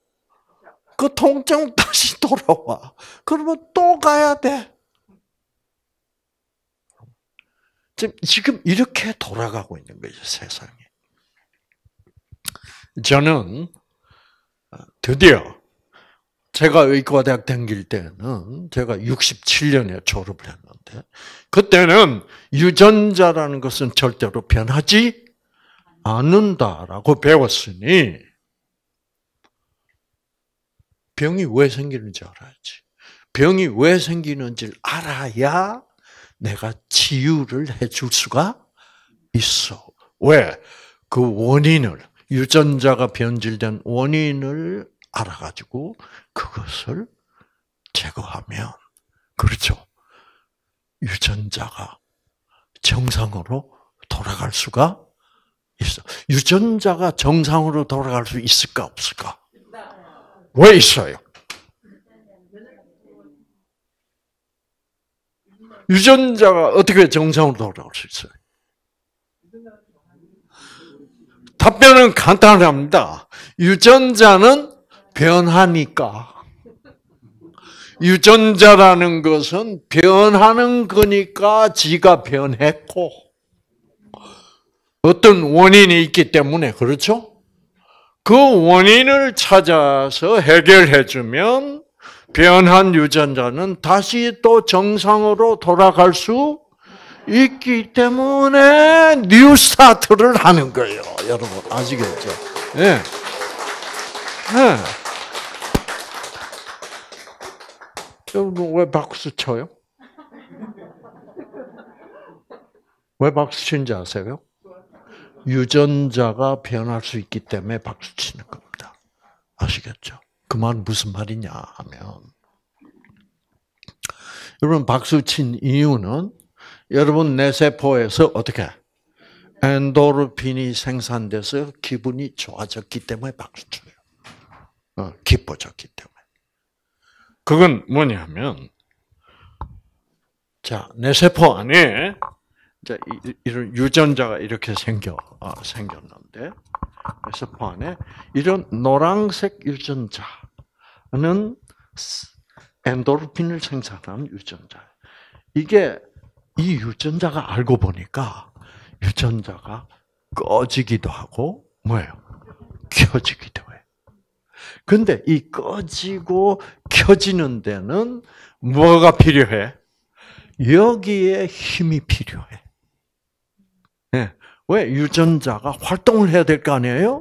그 통증 다시 돌아와. 그러면 또 가야 돼. 지금 이렇게 돌아가고 있는 거죠, 세상이. 저는 어, 드디어 제가 의과대학 다길 때는 제가 67년에 졸업을 했는데 그때는 유전자라는 것은 절대로 변하지 않는다라고 배웠으니 병이 왜 생기는지 알아야지. 병이 왜 생기는지를 알아야 내가 치유를 해줄 수가 있어. 왜? 그 원인을, 유전자가 변질된 원인을 알아가지고 그것을 제거하면, 그렇죠. 유전자가 정상으로 돌아갈 수가 있어. 유전자가 정상으로 돌아갈 수 있을까, 없을까? 왜 있어요? 유전자가 어떻게 정상으로 돌아올 수 있어요? 답변은 간단합니다. 유전자는 변하니까. 유전자라는 것은 변하는 거니까 지가 변했고, 어떤 원인이 있기 때문에, 그렇죠? 그 원인을 찾아서 해결해주면 변한 유전자는 다시 또 정상으로 돌아갈 수 있기 때문에 뉴 스타트를 하는 거예요. 여러분, 아시겠죠? 예. 네. 네. 여러분, 왜 박수 쳐요? 왜 박수 치는지 아세요? 유전자가 변할 수 있기 때문에 박수 치는 겁니다. 아시겠죠? 그말 무슨 말이냐 하면 여러분 박수 친 이유는 여러분 내세포에서 어떻게 엔도르핀이 생산돼서 기분이 좋아졌기 때문에 박수 쳐요. 어, 기뻐졌기 때문에. 그건 뭐냐면 자 뇌세포 안에 자, 이런 유전자가 이렇게 생겨, 아, 생겼는데, 레포안에 이런 노란색 유전자는 엔도르핀을 생산하는 유전자. 이게 이 유전자가 알고 보니까 유전자가 꺼지기도 하고 뭐예요? 켜지기도 해. 근데 이 꺼지고 켜지는 데는 뭐가 필요해? 여기에 힘이 필요해. 네. 왜 유전자가 활동을 해야 될 거 아니에요?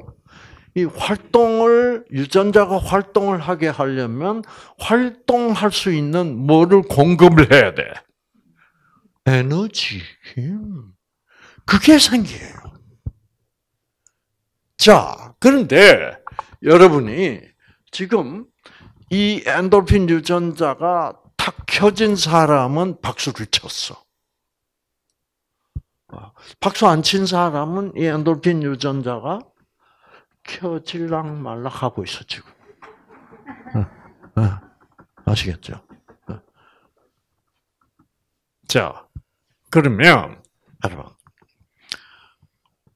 이 활동을 유전자가 활동을 하게 하려면 활동할 수 있는 뭐를 공급을 해야 돼? 에너지. 그게 생기요 자, 그런데 여러분이 지금 이 엔돌핀 유전자가 탁 켜진 사람은 박수를 쳤어. 아, 박수 안 친 사람은 이 엔돌핀 유전자가 켜질랑 말락 하고 있어 지금. 아시겠죠? 자, 그러면 여러분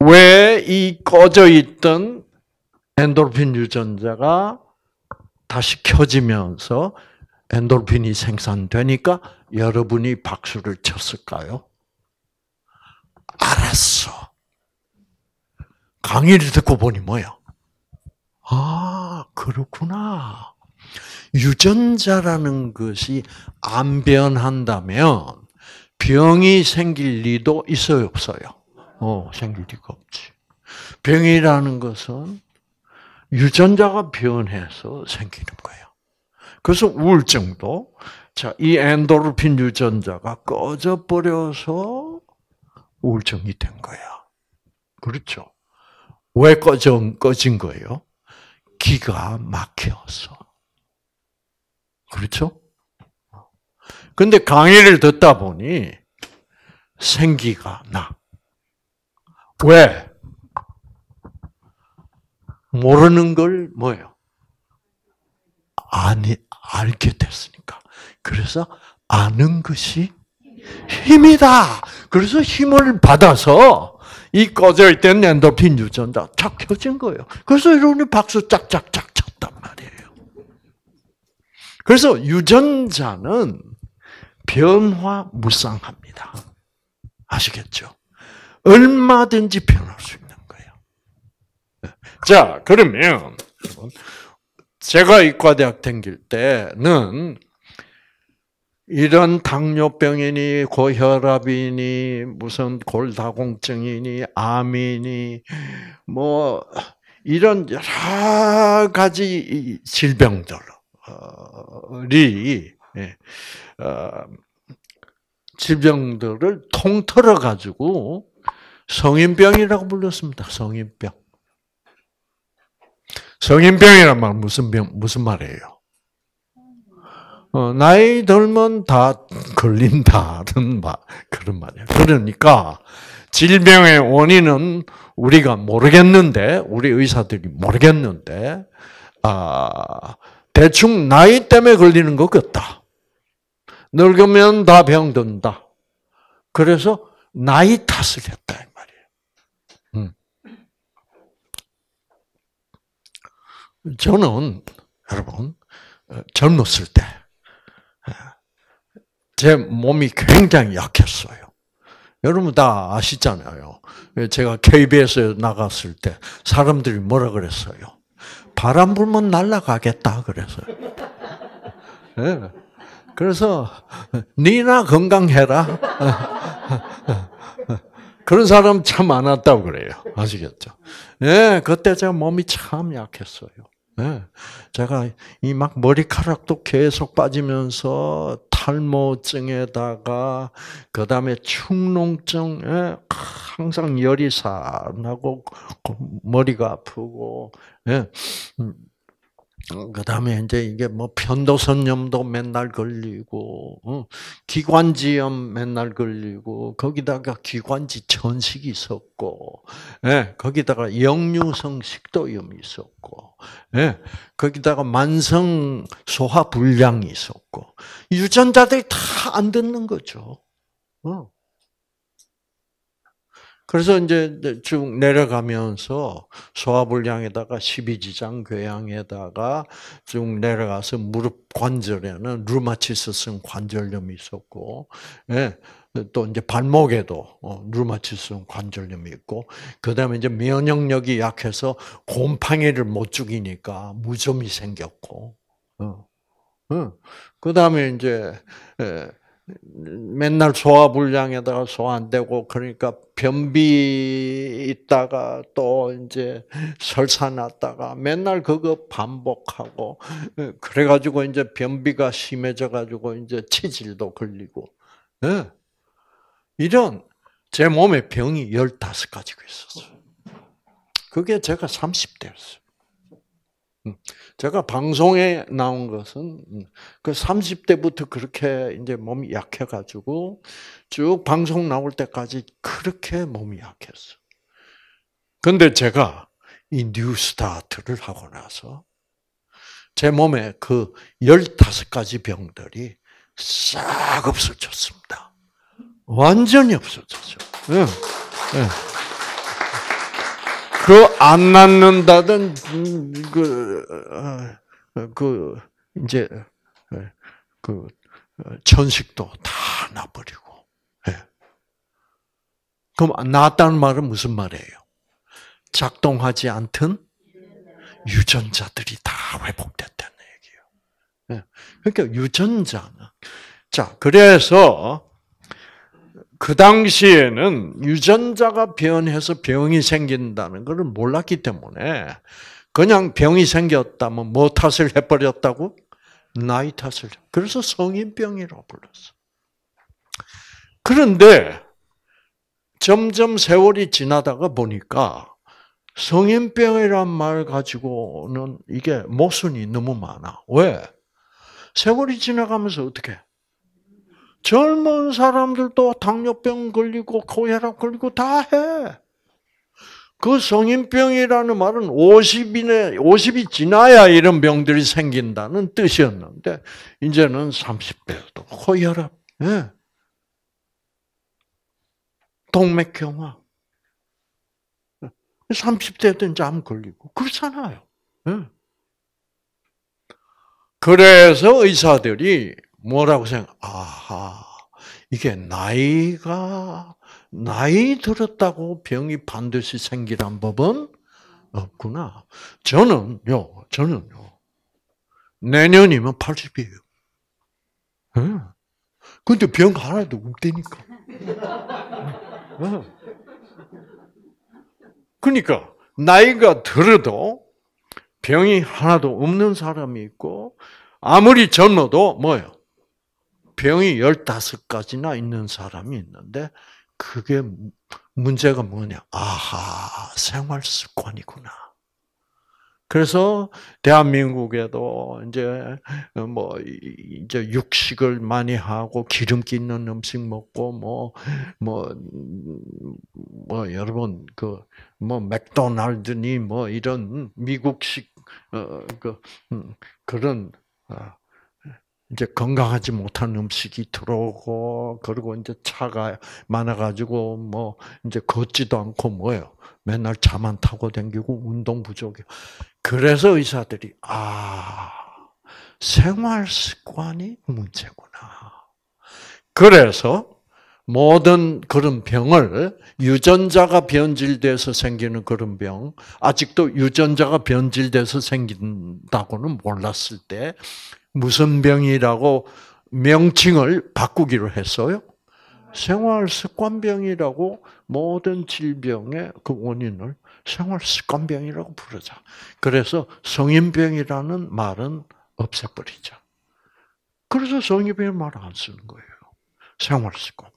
왜이 꺼져 있던 엔돌핀 유전자가 다시 켜지면서 엔돌핀이 생산되니까 여러분이 박수를 쳤을까요? 알았어. 강의를 듣고 보니 뭐야? 아, 그렇구나. 유전자라는 것이 안 변한다면 병이 생길 리도 있어요, 없어요? 어, 생길 리가 없지. 병이라는 것은 유전자가 변해서 생기는 거예요. 그래서 우울증도 자, 이 엔도르핀 유전자가 꺼져 버려서 우울증이 된 거야. 그렇죠? 왜 꺼진, 꺼진 거예요? 기가 막혀서. 그렇죠? 근데 강의를 듣다 보니 생기가 나. 왜? 모르는 걸 뭐예요? 아니, 알게 됐으니까. 그래서 아는 것이 힘이다. 그래서 힘을 받아서 이 꺼져있던 엔도핀 유전자 쫙 켜진 거예요. 그래서 여러분이 박수 짝짝짝 쳤단 말이에요. 그래서 유전자는 변화 무쌍합니다. 아시겠죠? 얼마든지 변할 수 있는 거예요. 자, 그러면 제가 이과대학 다길 때는 이런 당뇨병이니 고혈압이니 무슨 골다공증이니 암이니 뭐 이런 여러 가지 질병들이 예, 어, 질병들을 통틀어 가지고 성인병이라고 불렀습니다. 성인병. 성인병이란 말 무슨 병 무슨 말이에요? 어, 나이 들면 다 걸린다는 말 그런 말이에요. 그러니까 질병의 원인은 우리가 모르겠는데 우리 의사들이 모르겠는데 아 대충 나이 때문에 걸리는 것 같다. 늙으면 다 병든다. 그래서 나이 탓을 했다 이 말이에요. 음. 저는 여러분 젊었을 때. 제 몸이 굉장히 약했어요. 여러분 다 아시잖아요. 제가 KBS에 나갔을 때 사람들이 뭐라 그랬어요? 바람 불면 날아가겠다 그랬어 네. 예. 그래서 니나 건강해라. 그런 사람 참 많았다고 그래요. 아시겠죠? 예, 네, 그때 제가 몸이 참 약했어요. 예, 네, 제가 이 막 머리카락도 계속 빠지면서 탈모증에다가 그 다음에 축농증에 항상 열이 살나고 머리가 아프고 예. 음. 어, 그 다음에 이제 이게 뭐 편도선염도 맨날 걸리고, 어, 기관지염 맨날 걸리고, 거기다가 기관지 천식이 있었고, 예, 거기다가 역류성 식도염이 있었고, 예, 거기다가 만성 소화불량이 있었고, 유전자들이 다 안 듣는 거죠. 어. 그래서 이제 쭉 내려가면서 소화불량에다가 십이지장 궤양에다가 쭉 내려가서 무릎 관절에는 류마티스성 관절염이 있었고, 예. 또 이제 발목에도 어, 류마티스성 관절염이 있고, 그 다음에 이제 면역력이 약해서 곰팡이를 못 죽이니까 무좀이 생겼고, 어. 응. 그 다음에 이제, 예, 맨날 소화불량에다가 소화 안 되고 그러니까 변비 있다가 또 이제 설사 났다가 맨날 그거 반복하고 그래 가지고 이제 변비가 심해져 가지고 이제 치질도 걸리고 네. 이런 제 몸에 병이 15가지가 있었어요. 그게 제가 30대였어요. 음. 제가 방송에 나온 것은 음, 그 30대부터 그렇게 이제 몸이 약해가지고 쭉 방송 나올 때까지 그렇게 몸이 약했어. 근데 제가 이 뉴스타트를 하고 나서 제 몸에 그 15가지 병들이 싹 없어졌습니다. 완전히 없어졌죠. 네. 예, 네. 예. 그안 낳는다든 그그 그 이제 그 천식도 다 나버리고. 예. 그럼 낳았다는 말은 무슨 말이에요? 작동하지 않던 유전자들이 다 회복됐다는 얘기예요. 예. 그러니까 유전자는 자 그래서 그 당시에는 유전자가 변해서 병이 생긴다는 것을 몰랐기 때문에 그냥 병이 생겼다면 뭐 탓을 해버렸다고? 나이 탓을. 그래서 성인병이라고 불렀어. 그런데 점점 세월이 지나다가 보니까 성인병이란 말 가지고는 이게 모순이 너무 많아. 왜? 세월이 지나가면서 어떻게? 젊은 사람들도 당뇨병 걸리고 고혈압 걸리고 다 해. 그 성인병이라는 말은 50인에 50이 지나야 이런 병들이 생긴다는 뜻이었는데 이제는 30대도 고혈압, 예. 동맥경화, 30대도 이제 암 걸리고 그렇잖아요. 예. 그래서 의사들이 뭐라고 생각? 아 이게 나이가 나이 들었다고 병이 반드시 생기란 법은 없구나. 저는요, 저는요, 내년이면 80이에요. 응. 예. 근데 병 하나도 없대니까. 응. 예. 그러니까, 나이가 들어도 병이 하나도 없는 사람이 있고, 아무리 젊어도 뭐예요? 병이 15가지나 있는 사람이 있는데 그게 문제가 뭐냐? 아하, 생활 습관이구나. 그래서 대한민국에도 이제 뭐 이제 육식을 많이 하고 기름기 있는 음식 먹고 뭐 뭐뭐 뭐, 뭐 여러분 그 뭐 맥도날드니 뭐 이런 미국식 어그 음, 그런 어, 이제 건강하지 못한 음식이 들어오고 그리고 이제 차가 많아가지고 뭐 이제 걷지도 않고 뭐예요. 맨날 차만 타고 다니고 운동 부족이. 그래서 의사들이 아 생활 습관이 문제구나. 그래서 모든 그런 병을 유전자가 변질돼서 생기는 그런 병, 아직도 유전자가 변질돼서 생긴다고는 몰랐을 때 무슨 병이라고 명칭을 바꾸기로 했어요? 생활 습관병이라고 모든 질병의 그 원인을 생활 습관병이라고 부르자. 그래서 성인병이라는 말은 없애버리자. 그래서 성인병 말을 안 쓰는 거예요. 생활 습관병.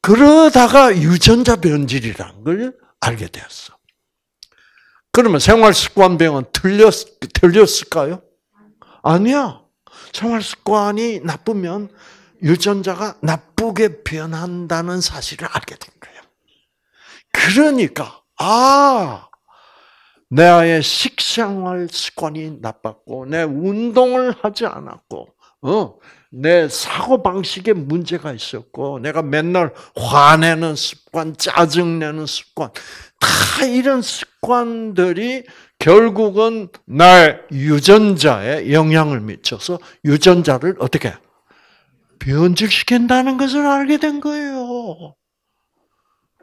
그러다가 유전자 변질이라는 걸 알게 되었어. 그러면 생활 습관병은 틀렸, 틀렸을까요? 아니야. 생활 습관이 나쁘면 유전자가 나쁘게 변한다는 사실을 알게 된 거예요. 그러니까 아, 내의 식생활 습관이 나빴고 내 운동을 하지 않았고 어, 내 사고 방식에 문제가 있었고 내가 맨날 화내는 습관, 짜증내는 습관 다 이런 습관들이 결국은 날 유전자에 영향을 미쳐서 유전자를 어떻게 변질시킨다는 것을 알게 된 거예요.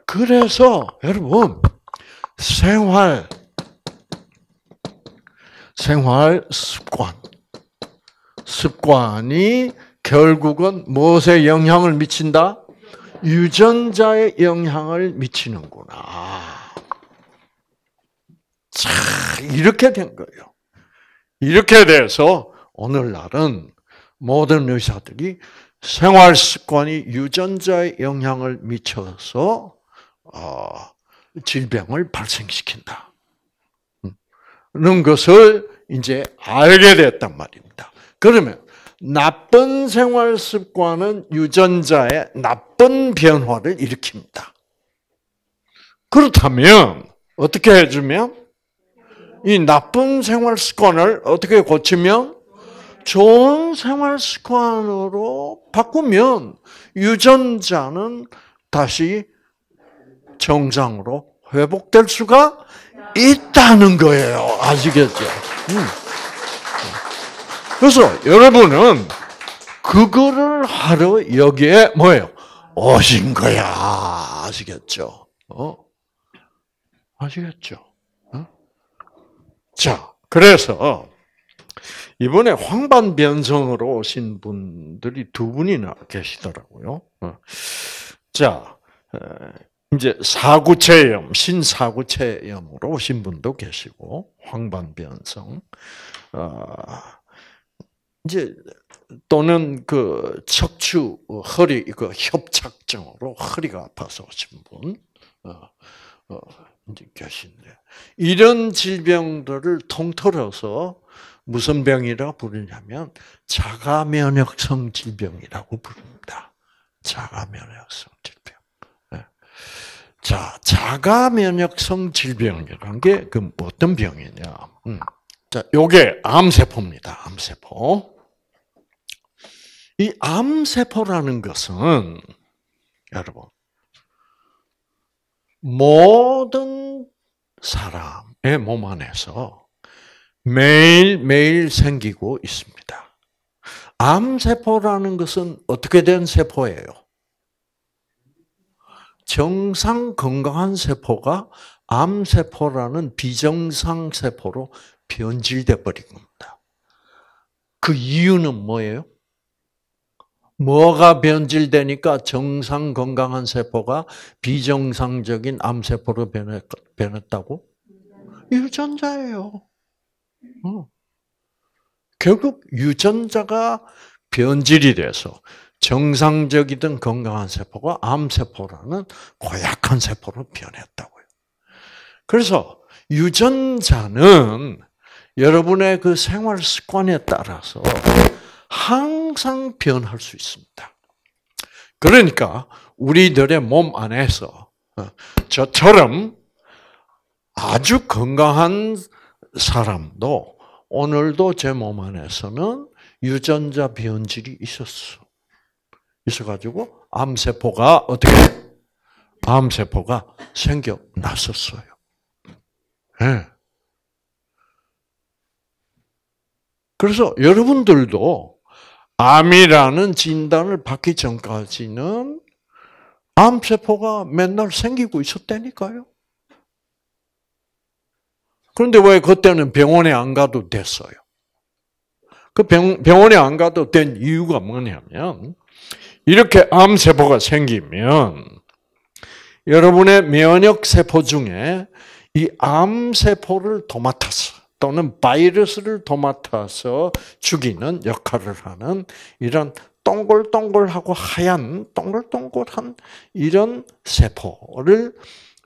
그래서 여러분 생활 생활 습관 습관이 결국은 무엇에 영향을 미친다? 유전자에 영향을 미치는구나. 자, 이렇게 된 거예요. 이렇게 돼서 오늘날은 모든 의사들이 생활 습관이 유전자의 영향을 미쳐서 어, 질병을 발생시킨다. 는 것을 이제 알게 됐단 말입니다. 그러면 나쁜 생활 습관은 유전자의 나쁜 변화를 일으킵니다. 그렇다면 어떻게 해주면 이 나쁜 생활 습관을 어떻게 고치면 좋은 생활 습관으로 바꾸면 유전자는 다시 정상으로 회복될 수가 있다는 거예요. 아시겠죠? 음. 그래서 여러분은 그거를 하러 여기에 뭐예요? 오신 거야. 아시겠죠? 어? 아시겠죠? 자, 그래서 이번에 황반 변성으로 오신 분들이 두 분이나 계시더라고요. 어. 자, 이제 사구체염, 신사구체염으로 오신 분도 계시고, 황반 변성, 어, 이제 또는 그 척추 허리 그 협착증으로 허리가 아파서 오신 분, 어, 계신데 이런 질병들을 통틀어서 무슨 병이라 고 부르냐면 자가 면역성 질병이라고 부릅니다. 자가 면역성 질병. 예. 자, 자가 면역성 질병이란 게그 어떤 병이냐? 음. 자, 요게 암세포입니다. 암세포. 이 암세포라는 것은 여러분 모든 사람의 몸 안에서 매일매일 생기고 있습니다. 암세포라는 것은 어떻게 된 세포예요? 정상 건강한 세포가 암세포라는 비정상 세포로 변질돼 버린 겁니다. 그 이유는 뭐예요? 뭐가 변질되니까 정상 건강한 세포가 비정상적인 암세포로 변했, 다고 유전자예요. 어. 결국 유전자가 변질이 돼서 정상적이든 건강한 세포가 암세포라는 고약한 세포로 변했다고요. 그래서 유전자는 여러분의 그 생활 습관에 따라서 항상 변할 수 있습니다. 그러니까 우리들의 몸 안에서 어, 저처럼 아주 건강한 사람도 오늘도 제 몸 안에서는 유전자 변질이 있었어. 있어가지고 암세포가 어떻게 암세포가 생겨났었어요. 네. 그래서 여러분들도 암이라는 진단을 받기 전까지는 암세포가 맨날 생기고 있었다니까요. 그런데 왜 그때는 병원에 안 가도 됐어요? 그 병, 병원에 안 가도 된 이유가 뭐냐면, 이렇게 암세포가 생기면, 여러분의 면역세포 중에 이 암세포를 도맡아서, 또는 바이러스를 도맡아서 죽이는 역할을 하는 이런 동글동글하고 하얀 동글동글한 이런 세포를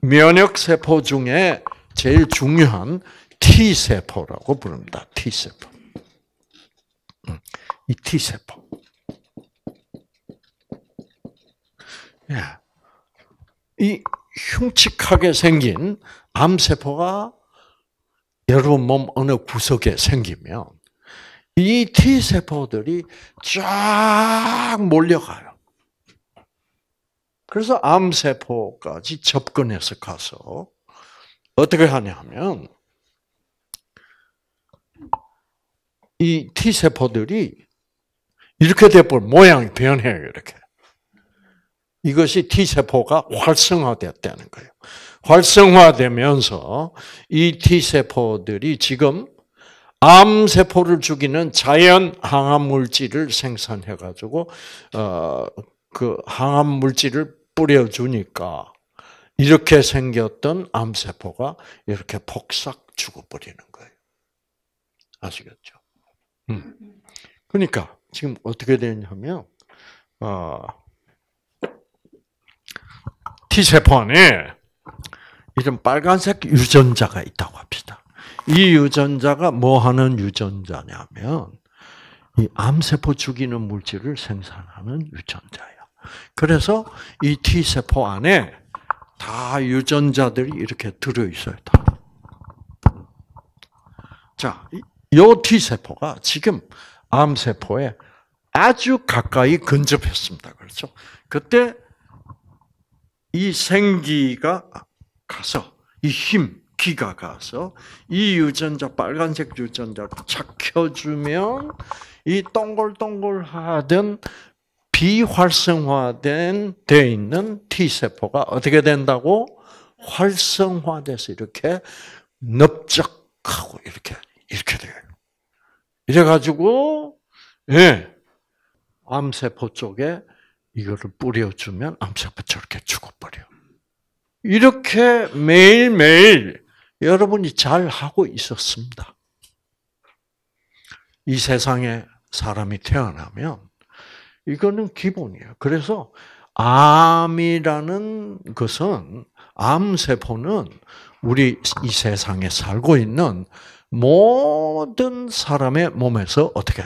면역 세포 중에 제일 중요한 T 세포라고 부릅니다. T 세포. 음, 이 T 세포. 예. 이 흉측하게 생긴 암 세포가 여러분 몸 어느 구석에 생기면 이 T세포들이 쫙 몰려가요. 그래서 암세포까지 접근해서 가서 어떻게 하냐 하면 이 T세포들이 이렇게 돼버린 모양이 변해요, 이렇게. 이것이 T세포가 활성화됐다는 거예요. 활성화되면서 이 T세포들이 지금 암세포를 죽이는 자연 항암물질을 생산해가지고, 어, 그 항암물질을 뿌려주니까 이렇게 생겼던 암세포가 이렇게 폭삭 죽어버리는 거예요. 아시겠죠? 음. 그러니까 지금 어떻게 되냐면, 어, T세포 안에 이런 빨간색 유전자가 있다고 합시다. 이 유전자가 뭐 하는 유전자냐면 이 암세포 죽이는 물질을 생산하는 유전자예요. 그래서 이 T세포 안에 다 유전자들이 이렇게 들어있어요. 다. 자, 요 T세포가 지금 암세포에 아주 가까이 근접했습니다. 그렇죠? 그때 이 생기가 가서 이 힘, 기가 가서 이 유전자 빨간색 유전자 착혀주면 이 동글동글하던 비활성화된 돼 있는 T 세포가 어떻게 된다고 활성화돼서 이렇게 넓적하고 이렇게 이렇게 돼요. 이래 가지고 예. 암세포 쪽에 이거를 뿌려주면 암세포 저렇게 죽어버려. 이렇게 매일매일 여러분이 잘 하고 있었습니다. 이 세상에 사람이 태어나면 이거는 기본이에요. 그래서 암이라는 것은 암세포는 우리 이 세상에 살고 있는 모든 사람의 몸에서 어떻게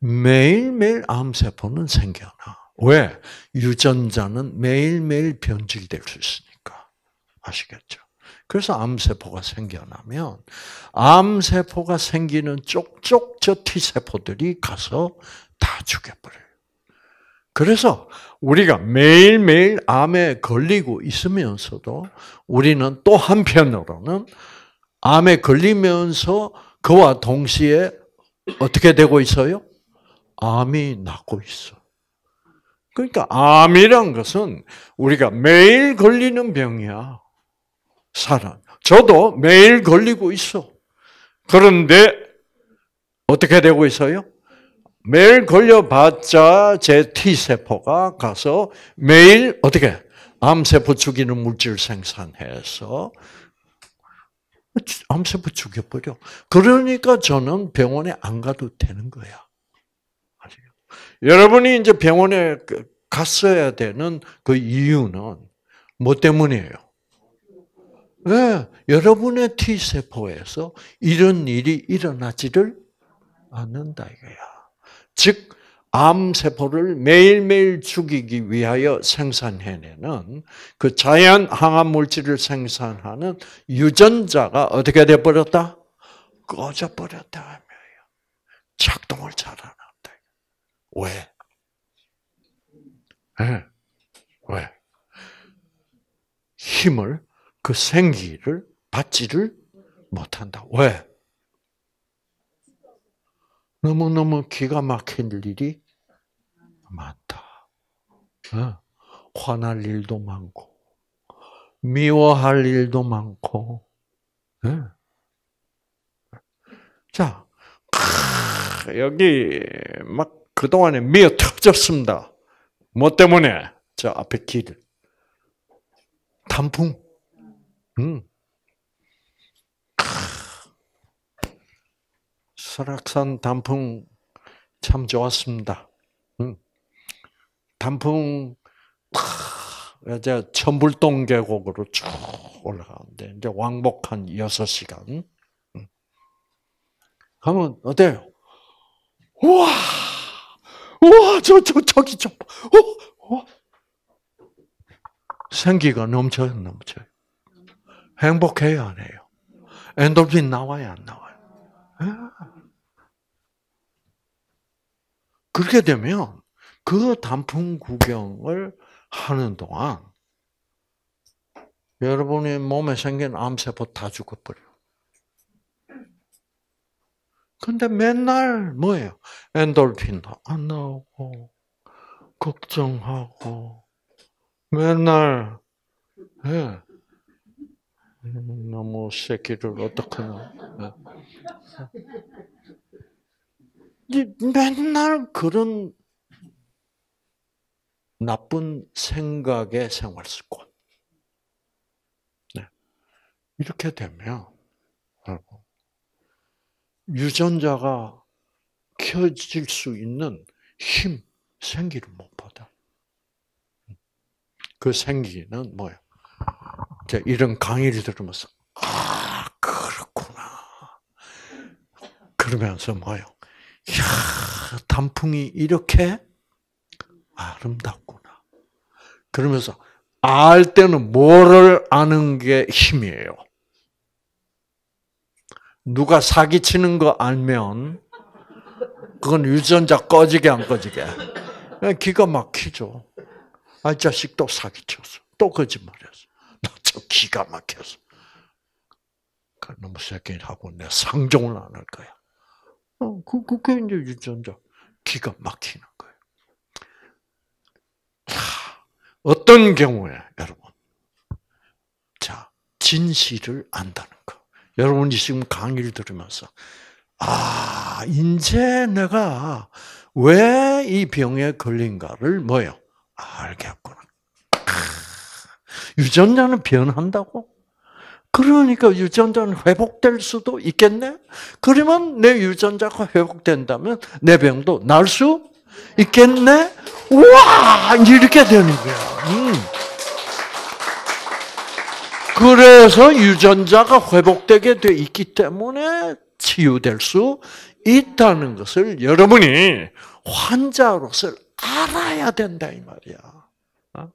매일매일 암세포는 생겨나. 왜? 유전자는 매일매일 변질될 수 있으니까. 아시겠죠? 그래서 암세포가 생겨나면 암세포가 생기는 쪽쪽 저 T세포들이 가서 다 죽여버려요. 그래서 우리가 매일매일 암에 걸리고 있으면서도 우리는 또 한편으로는 암에 걸리면서 그와 동시에 어떻게 되고 있어요? 암이 낫고 있어. 그러니까 암이란 것은 우리가 매일 걸리는 병이야. 사람. 저도 매일 걸리고 있어. 그런데 어떻게 되고 있어요? 매일 걸려봤자 제 T세포가 가서 매일 어떻게 암세포 죽이는 물질 생산해서 암세포 죽여버려. 그러니까 저는 병원에 안 가도 되는 거야. 여러분이 이제 병원에 그 갔어야 되는 그 이유는 뭐 때문이에요? 네, 여러분의 T세포에서 이런 일이 일어나지를 않는다 이거야. 즉, 암세포를 매일매일 죽이기 위하여 생산해내는 그 자연 항암 물질을 생산하는 유전자가 어떻게 돼버렸다? 꺼져버렸다 하며요. 작동을 잘하는. 왜? 네. 왜? 힘을, 그 생기를 받지를 못한다. 왜? 너무너무 기가 막힌 일이 많다. 어? 화날 일도 많고, 미워할 일도 많고, 네. 자, 여기 막 그동안에 미어 터졌습니다. 뭐 때문에? 저 앞에 길. 단풍. 음. 설악산 단풍 참 좋았습니다. 음. 단풍 이제 천불동 계곡으로 쭉 올라가는데 이제 왕복 한 6시간. 가면 음. 어때요? 우와! 우와, 저, 저, 저기, 저, 어, 어. 생기가 넘쳐요, 넘쳐요. 행복해요, 안 해요? 엔돌핀 나와요, 안 나와요? 예? 그렇게 되면 그 단풍 구경을 하는 동안 여러분의 몸에 생긴 암세포 다 죽어버려요. 근데 맨날 뭐예요? 엔돌핀도 안 나오고, 걱정하고, 맨날, 예. 음, 너무 새끼를 어떡하나. 예. 맨날 그런 나쁜 생각의 생활 습관. 네. 이렇게 되면, 유전자가 켜질 수 있는 힘, 생기를 못 받아. 그 생기는 뭐야? 이런 강의를 들으면서, 아, 그렇구나. 그러면서 뭐요? 야 단풍이 이렇게 아름답구나. 그러면서, 알 때는 뭐를 아는 게 힘이에요. 누가 사기치는 거 알면 그건 유전자 꺼지게 안 꺼지게. 기가 막히죠. 아, 자식 또 사기쳤어. 또 거짓말했어. 나저 기가 막혔어. 그놈 그러니까 새끼하고 내 상종을 안 할 거야. 어, 그, 그게 이제 유전자. 기가 막히는 거예요. 하, 어떤 경우에, 여러분. 자, 진실을 안다는 거. 여러분이 지금 강의를 들으면서 아 이제 내가 왜 이 병에 걸린가를 뭐요 알겠구나. 유전자는 변한다고? 그러니까 유전자는 회복될 수도 있겠네? 그러면 내 유전자가 회복된다면 내 병도 날 수 있겠네? 우 와! 이렇게 되는 거야. 음. 그래서 유전자가 회복되게 돼 있기 때문에 치유될 수 있다는 것을 여러분이 환자로서 알아야 된다 이 말이야. 어?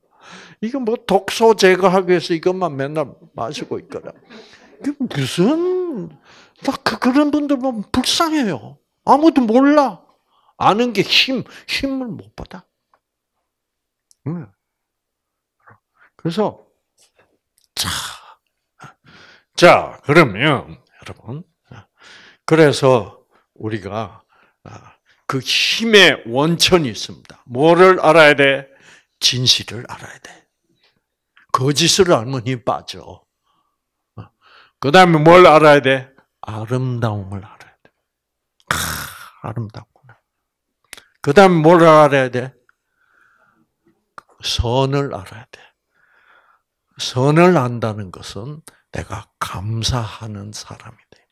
이거 뭐 독소 제거하기 위해서 이것만 맨날 마시고 있거라. 이게 무슨 그, 그런 분들 보면 불쌍해요. 아무도 몰라. 아는 게 힘, 힘을 못 받아. 그래서 자, 자 그러면 여러분 그래서 우리가 아, 그 힘의 원천이 있습니다. 뭐를 알아야 돼? 진실을 알아야 돼. 거짓을 알면 힘 빠져. 아, 그 다음에 뭘 알아야 돼? 아름다움을 알아야 돼. 크, 아름답구나. 그 다음에 뭘 알아야 돼? 선을 알아야 돼. 선을 안다는 것은 내가 감사하는 사람이 돼.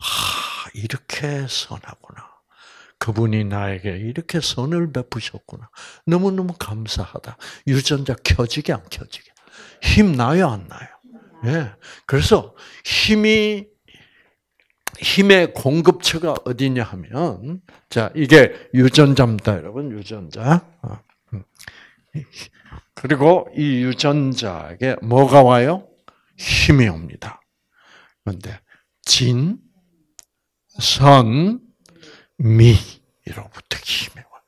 아, 이렇게 선하구나. 그분이 나에게 이렇게 선을 베푸셨구나. 너무너무 감사하다. 유전자 켜지게 안 켜지게. 힘 나요, 안 나요? 예. 그래서 힘이, 힘의 공급처가 어디냐 하면, 자, 이게 유전자입니다, 여러분, 유전자. 어, 음. 그리고 이 유전자에게 뭐가 와요? 힘이 옵니다. 그런데 진, 선, 미 이로부터 힘이 와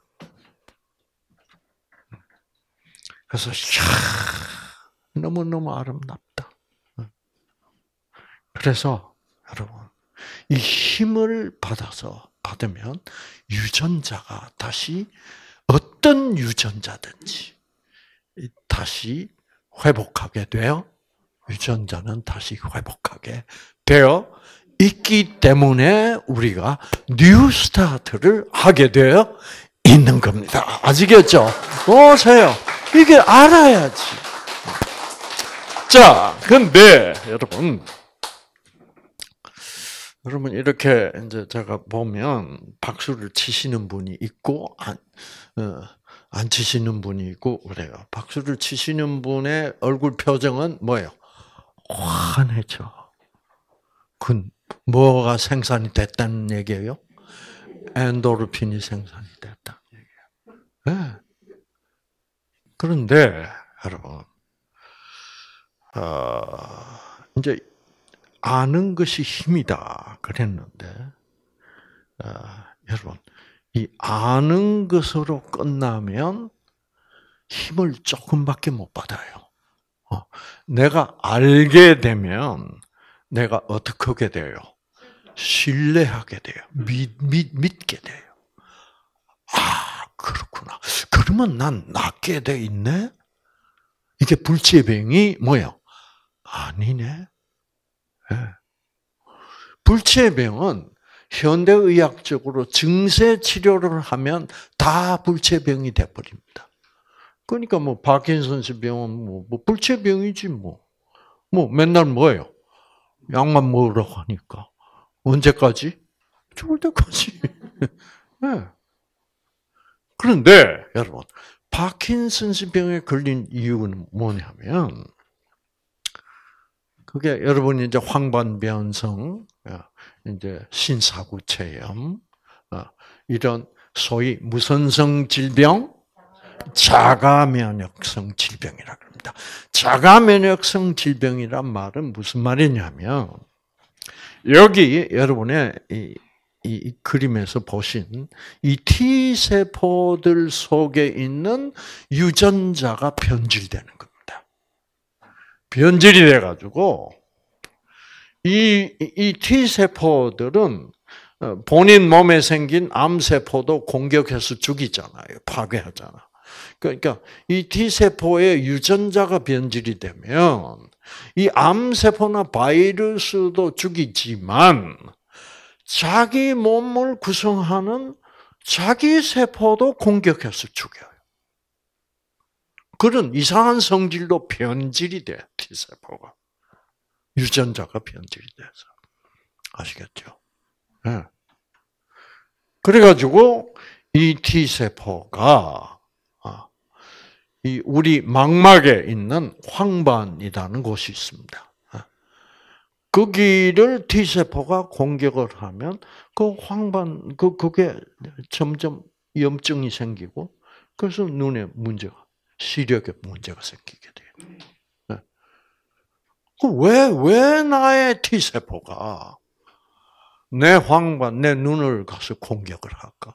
그래서 이 너무너무 아름답다. 그래서 여러분 이 힘을 받아서 받으면 유전자가 다시 어떤 유전자든지 다시 회복하게 되어 유전자는 다시 회복하게 되어 있기 때문에 우리가 뉴 스타트를 하게 되어 있는 겁니다. 아시겠죠? 오세요. 이게 알아야지. 자, 근데 여러분, 여러분 이렇게 이제 제가 보면 박수를 치시는 분이 있고 안, 아, 어, 안 치시는 분이 있고 그래요. 박수를 치시는 분의 얼굴 표정은 뭐예요? 환해져. 그 뭐가 생산이 됐다는 얘기예요? 엔도르핀이 생산이 됐다. 네. 예. 그런데 여러분, 어, 이제 아는 것이 힘이다 그랬는데 어, 여러분 이 아는 것으로 끝나면 힘을 조금밖에 못 받아요. 어, 내가 알게 되면 내가 어떻게 돼요? 신뢰하게 돼요. 믿, 믿, 믿게 돼요. 아, 그렇구나. 그러면 난 낫게 돼 있네? 이게 불치병이 뭐예요? 아니네. 네. 예. 불치병은 현대의학적으로 증세 치료를 하면 다 불체병이 돼버립니다. 그러니까 뭐 파킨슨스 병은 뭐, 뭐 불체병이지 뭐. 뭐 맨날 뭐예요? 약만 먹으라고 하니까. 언제까지? 죽을 때까지. [LAUGHS] 네. 그런데 여러분 파킨슨스 병에 걸린 이유는 뭐냐면 그게 여러분이 이제 황반변성 이제 신사구 체염 어, 이런 소위 무선성 질병, 자가 면역성 질병이라 그럽니다. 자가 면역성 질병이란 말은 무슨 말이냐면 여기 여러분의 이, 이 그림에서 보신 이 T 세포들 속에 있는 유전자가 변질되는 겁니다. 변질이 돼 가지고 이, 이 T세포들은 어, 본인 몸에 생긴 암세포도 공격해서 죽이잖아요. 파괴하잖아. 그러니까 이 T세포의 유전자가 변질이 되면 이 암세포나 바이러스도 죽이지만 자기 몸을 구성하는 자기 세포도 공격해서 죽여요. 그런 이상한 성질로 변질이 돼, T세포가. 유전자가 변질이 돼서. 아시겠죠? 네. 그래가지고, 이 T세포가, 아, 이 우리 망막에 있는 황반이라는 곳이 있습니다. 거기를 예. 그 T세포가 공격을 하면 그 황반, 그, 그게 점점 염증이 생기고, 그래서 눈에 문제가, 시력에 문제가 생기게 돼요. 왜, 왜 나의 T세포가 내 황반, 내 눈을 가서 공격을 할까?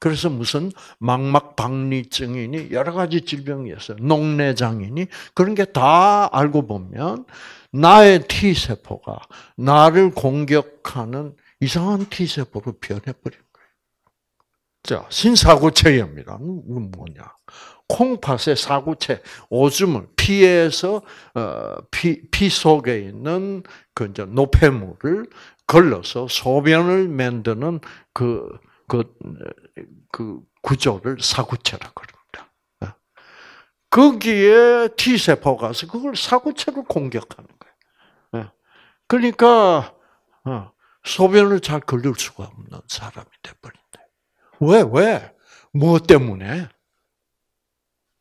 그래서 무슨 망막박리증이니 여러 가지 질병이 있어요. 녹내장이니 그런 게 다 알고 보면 나의 T세포가 나를 공격하는 이상한 T세포로 변해버린 거예요. 자, 신사고체염이란 뭐냐. 콩팥의 사구체 오줌을 피해서 어, 피, 피 속에 있는 그 이제 노폐물을 걸러서 소변을 만드는 그, 그, 그 구조를 사구체라 그럽니다. 어. 거기에 T세포가 서 그걸 사구체를 공격하는 거예요. 어. 그러니까, 소변을 잘 걸릴 수가 없는 사람이 돼버린다. 왜, 왜? 무엇 때문에?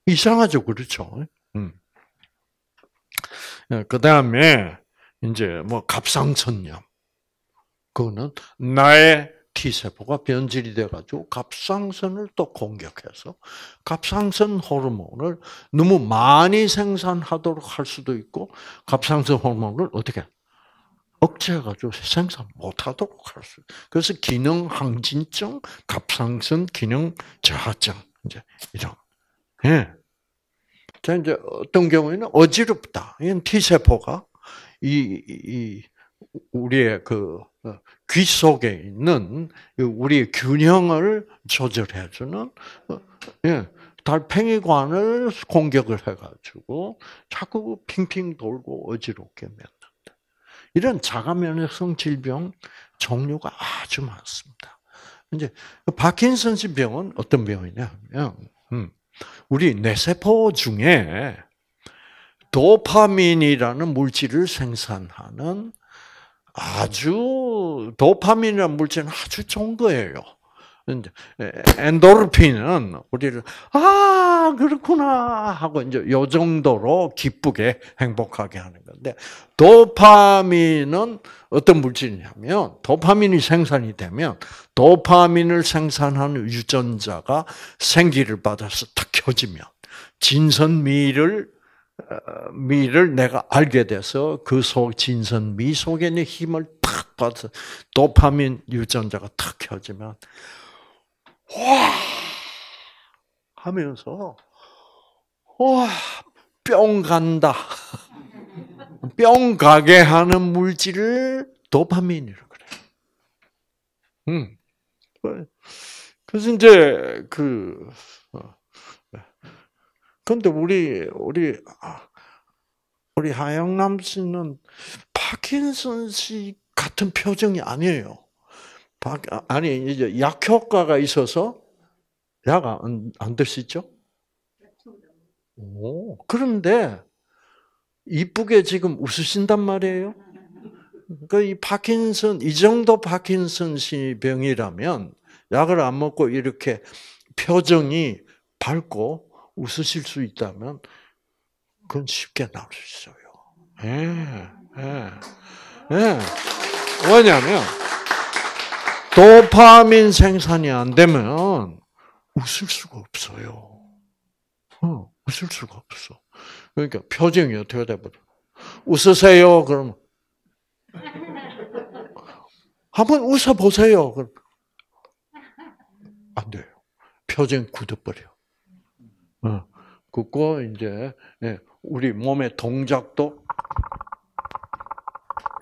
이상하죠, 그렇죠? 음. 예, 그 다음에, 이제, 뭐, 갑상선염. 그거는 나의 T세포가 변질이 돼가지고 갑상선을 또 공격해서 갑상선 호르몬을 너무 많이 생산하도록 할 수도 있고, 갑상선 호르몬을 어떻게 억제해가지고 생산 못하도록 할 수. 그래서 기능 항진증, 갑상선 기능 저하증 이제 이런 예. 자, 이제 어떤 경우에는 어지럽다. 이건 T세포가 이, 이, 우리의 그귀 어, 속에 있는 우리의 균형을 조절해주는, 어, 예. 달팽이관을 공격을 해가지고 자꾸 핑핑 돌고 어지럽게 만든다. 이런 자가면역성 질병 종류가 아주 많습니다. 이제 그 파킨슨氏 병은 어떤 병이냐 하면 음, 우리 뇌세포 중에 도파민이라는 물질을 생산하는 아주 도파민이라는 물질은 아주 좋은 거예요. 이제 엔도르핀은 우리를 아 그렇구나 하고 이제 요 정도로 기쁘게 행복하게 하는 건데 도파민은 어떤 물질이냐면 도파민이 생산이 되면 도파민을 생산하는 유전자가 생기를 받아서 탁 켜지면 진선미를 어, 미를 내가 알게 돼서 그 속 진선미 속에 있는 힘을 탁 받아서 도파민 유전자가 탁 켜지면 와! 하면서, 와! 뿅 간다. [LAUGHS] 뿅 가게 하는 물질을 도파민이라고 그래. 음. 그래서 이제 그 어, 네. 근데 우리 우리 아, 우리 하영남 씨는 파킨슨 씨 같은 표정이 아니에요. 아, 아니 이제 약 효과가 있어서 약안될 수 있죠? 오, 그런데 이쁘게 지금 웃으신단 말이에요. 그이 그러니까 파킨슨 이 정도 파킨슨시 병이라면 약을 안 먹고 이렇게 표정이 밝고 웃으실 수 있다면 그건 쉽게 나올 수 있어요. 예, 예, 예. 왜냐하면 도파민 생산이 안 되면 웃을 수가 없어요. 어, 웃을 수가 없어. 그러니까 표정이 어떻게 돼버려? 웃으세요. 그러 한번 웃어 보세요. 그럼 안 돼요. 표정 굳어버려. 어, 굳고 이제 예, 우리 몸의 동작도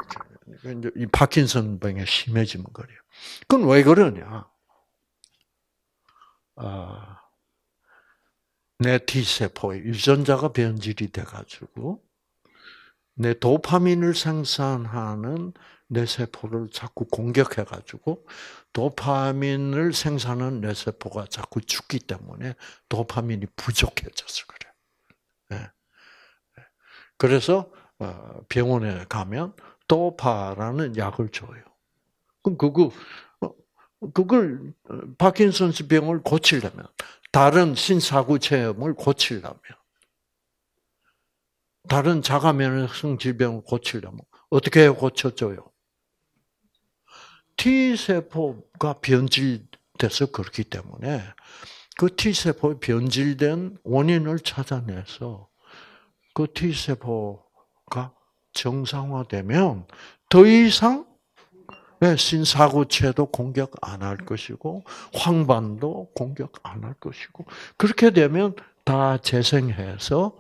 그렇죠. 그러니까 이제 이 파킨슨 병에 심해지는 거예요. 그건 왜 그러냐? 아, 내 T세포의 유전자가 변질이 돼가지고, 내 도파민을 생산하는 뇌 세포를 자꾸 공격해 가지고 도파민을 생산하는 뇌 세포가 자꾸 죽기 때문에 도파민이 부족해져서 그래. 예. 그래서 어, 병원에 가면 도파라는 약을 줘요. 그럼 그거 어, 그걸 파킨슨스 어, 병을 고치려면 다른 신사구 체험을 고치려면 다른 자가면역성 질병을 고치려면 어떻게 고쳐줘요? T 세포가 변질돼서 그렇기 때문에 그 T 세포의 변질된 원인을 찾아내서 그 T 세포가 정상화되면 더 이상 예, 신사구체도 공격 안 할 것이고 황반도 공격 안 할 것이고 그렇게 되면 다 재생해서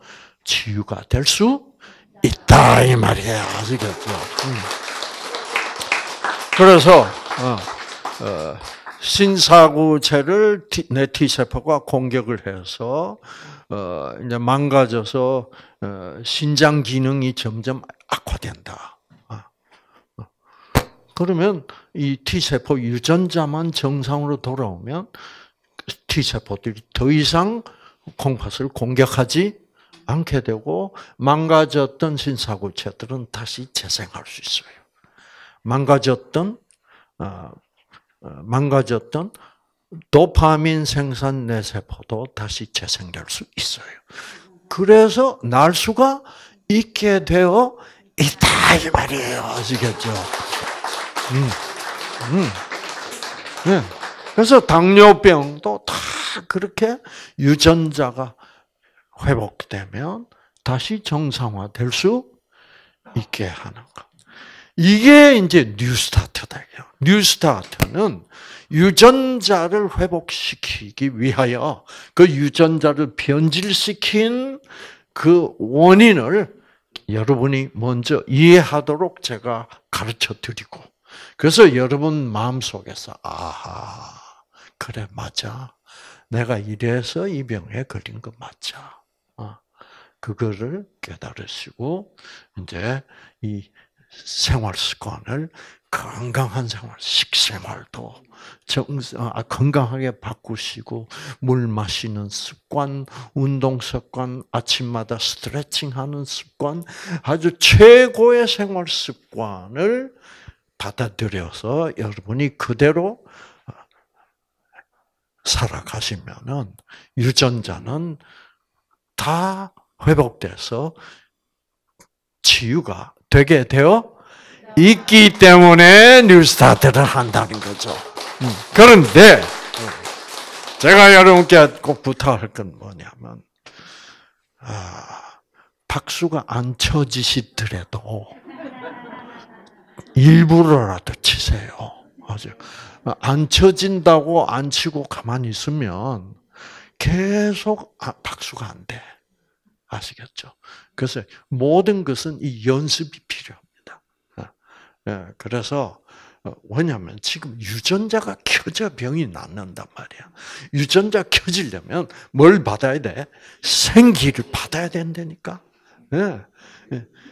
치유가 될 수 있다 이말이에 아시겠죠? 음. 그래서 어, 어, 신사구체를 내 T세포가 공격을 해서 어, 이제 망가져서 어, 신장 기능이 점점 악화된다. 그러면 이 T세포 유전자만 정상으로 돌아오면 T세포들이 더 이상 콩팥을 공격하지 않게 되고 망가졌던 신사구체들은 다시 재생할 수 있어요. 망가졌던 어, 어 망가졌던 도파민 생산 내세포도 다시 재생될 수 있어요. 그래서 날 수가 있게 되어 있다 이 말이에요. 아시겠죠? 음. 음. 네. 그래서 당뇨병도 다 그렇게 유전자가 회복되면 다시 정상화 될 수 있게 하는 것. 이게 이제 뉴스타트다. 뉴스타트는 유전자를 회복시키기 위하여 그 유전자를 변질시킨 그 원인을 여러분이 먼저 이해하도록 제가 가르쳐 드리고 그래서 여러분 마음속에서 아하 그래 맞아 내가 이래서 이 병에 걸린 거 맞아 아 그거를 깨달으시고 이제 이 생활 습관을 건강한 생활, 식생활도 정, 아, 건강하게 바꾸시고 물 마시는 습관, 운동 습관, 아침마다 스트레칭하는 습관, 아주 최고의 생활 습관을 받아들여서 여러분이 그대로 살아가시면은 유전자는 다 회복돼서 치유가 되게 되어 있기 때문에 뉴스타트를 한다는 거죠. 음, 그런데 제가 여러분께 꼭 부탁할 건 뭐냐면 아, 박수가 안 쳐지시더라도 일부러라도 치세요. 아주 안 쳐진다고 안 치고 가만히 있으면 계속 아, 박수가 안 돼. 아시겠죠? 그래서 모든 것은 이 연습이 필요합니다. 예, 예, 그래서 어, 왜냐하면 지금 유전자가 켜져 병이 낫는단 말이야. 유전자 켜지려면 뭘 받아야 돼? 생기를 받아야 된다니까. 예,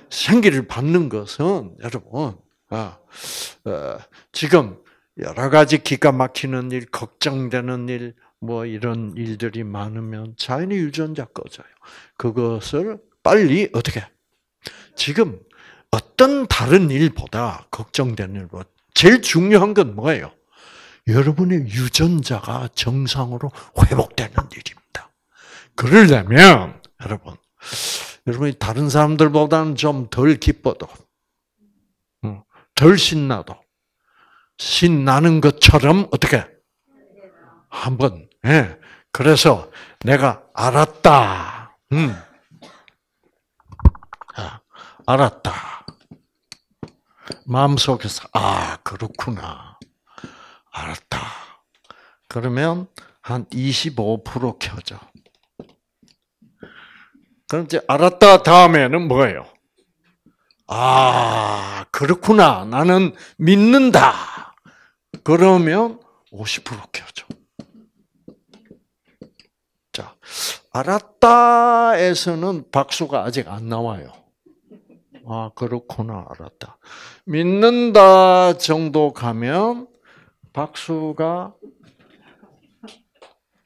생기를 받는 것은 여러분 아, 어, 지금 여러 가지 기가 막히는 일, 걱정되는 일, 뭐 이런 일들이 많으면 자연의 유전자 꺼져요. 그것을 빨리 어떻게 지금 어떤 다른 일보다 걱정되는 일보 뭐 제일 중요한 건 뭐예요? 여러분의 유전자가 정상으로 회복되는 일입니다. 그러려면 여러분 여러분이 다른 사람들보다는 좀 덜 기뻐도 덜 신나도 신나는 것처럼 어떻게 한번 예. 그래서 내가 알았다. 음. 알았다. 마음속에서 아 그렇구나. 알았다. 그러면 한 25% 켜져. 그럼 이제 알았다 다음에는 뭐예요? 아, 그렇구나. 나는 믿는다. 그러면 50% 켜져. 자, 알았다에서는 박수가 아직 안 나와요. 아, 그렇구나. 알았다. 믿는다 정도 가면 박수가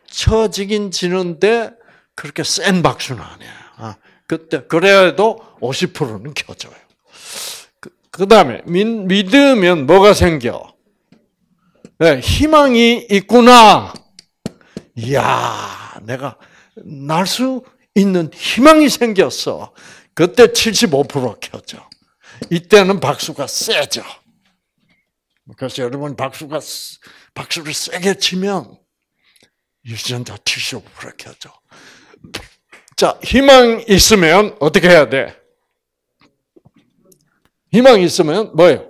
쳐지긴 지는데 그렇게 센 박수는 아니에요. 아, 그때, 그래도 50%는 켜져요. 그 다음에 믿으면 뭐가 생겨? 네, 희망이 있구나. 이야, 내가 날 수 있는 희망이 생겼어. 그때 75% 켜져. 이때는 박수가 세죠. 그래서 여러분 박수가 박수를 세게 치면 유전자 75% 켜져. 자, 희망 있으면 어떻게 해야 돼? 희망이 있으면 뭐예요?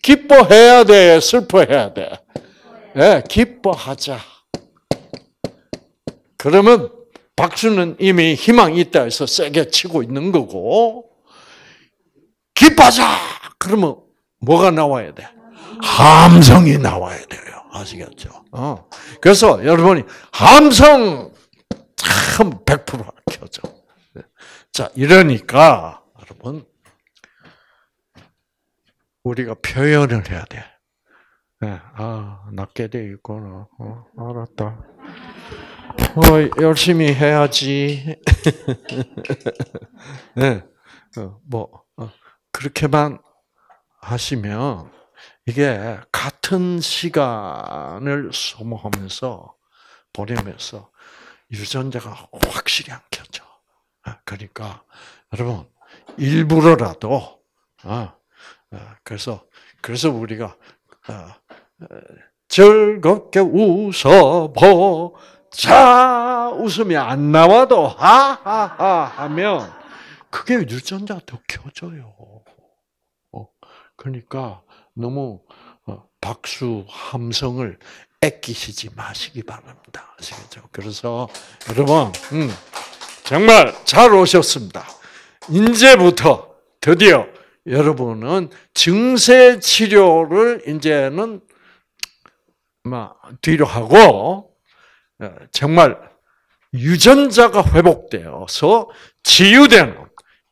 기뻐해야 돼. 슬퍼해야 돼. 네, 기뻐하자. 그러면 박수는 이미 희망이 있다 해서 세게 치고 있는 거고, 기뻐하자! 그러면 뭐가 나와야 돼? 함성이 나와야 돼요. 아시겠죠? 어. 그래서 여러분이 함성! 참100% 켜져. 자, 이러니까, 여러분. 우리가 표현을 해야 돼. 네, 아, 낱개돼 있구나. 어, 알았다. 어, 열심히 해야지. [LAUGHS] 네. 어, 뭐, 어, 그렇게만 하시면 이게 같은 시간을 소모하면서 보내면서 유전자가 확실히 안 켜져. 아, 그러니까 여러분 일부러라도 아, 아, 그래서 그래서 우리가 아, 즐겁게 웃어보자 웃음이 안 나와도 하하하 하면 그게 유전자 더 켜져요. 어, 그러니까 너무 어, 박수 함성을 애끼시지 마시기 바랍니다. 아시겠죠? 그래서 여러분, 음, 정말 잘 오셨습니다. 이제부터 드디어 여러분은 증세 치료를 이제는 뒤로 하고 어, 정말 유전자가 회복되어서 치유되는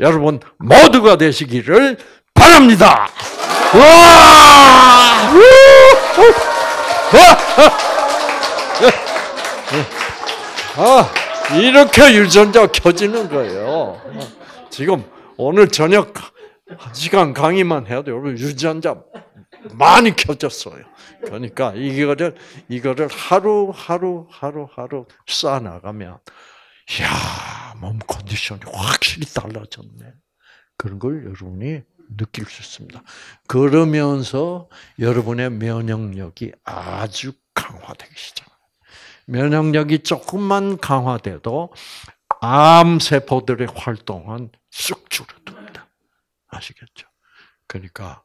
여러분 모두가 되시기를 바랍니다. 와! 아, 이렇게 유전자 켜지는 거예요. 지금 오늘 저녁 시간 강의만 해도 여러분 유전자 많이 켜졌어요. 그러니까 이거를 이거를 하루 하루 하루 하루 쌓아 나가면 야, 몸 컨디션이 확실히 달라졌네. 그런 걸 여러분이 느낄 수 있습니다. 그러면서 여러분의 면역력이 아주 강화되기 시작합니다. 면역력이 조금만 강화돼도 암 세포들의 활동은 쑥줄어들 아시겠죠? 그러니까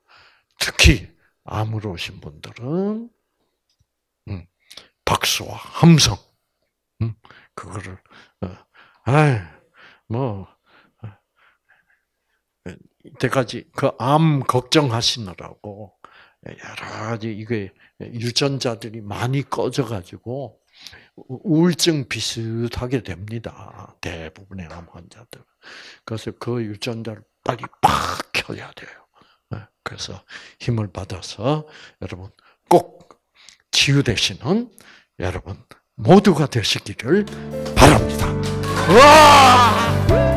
특히 암으로 오신 분들은 음, 박수와 함성 음, 그거를 어, 아뭐 어, 때까지 그 암 걱정하시느라고 여러 가지 이게 유전자들이 많이 꺼져가지고 우울증 비슷하게 됩니다. 대부분의 암 환자들. 그래서 그 유전자를 딱이 팍 켜야 돼요. 네, 그래서 힘을 받아서 여러분 꼭 치유 되시는 여러분 모두가 되시기를 바랍니다. 와!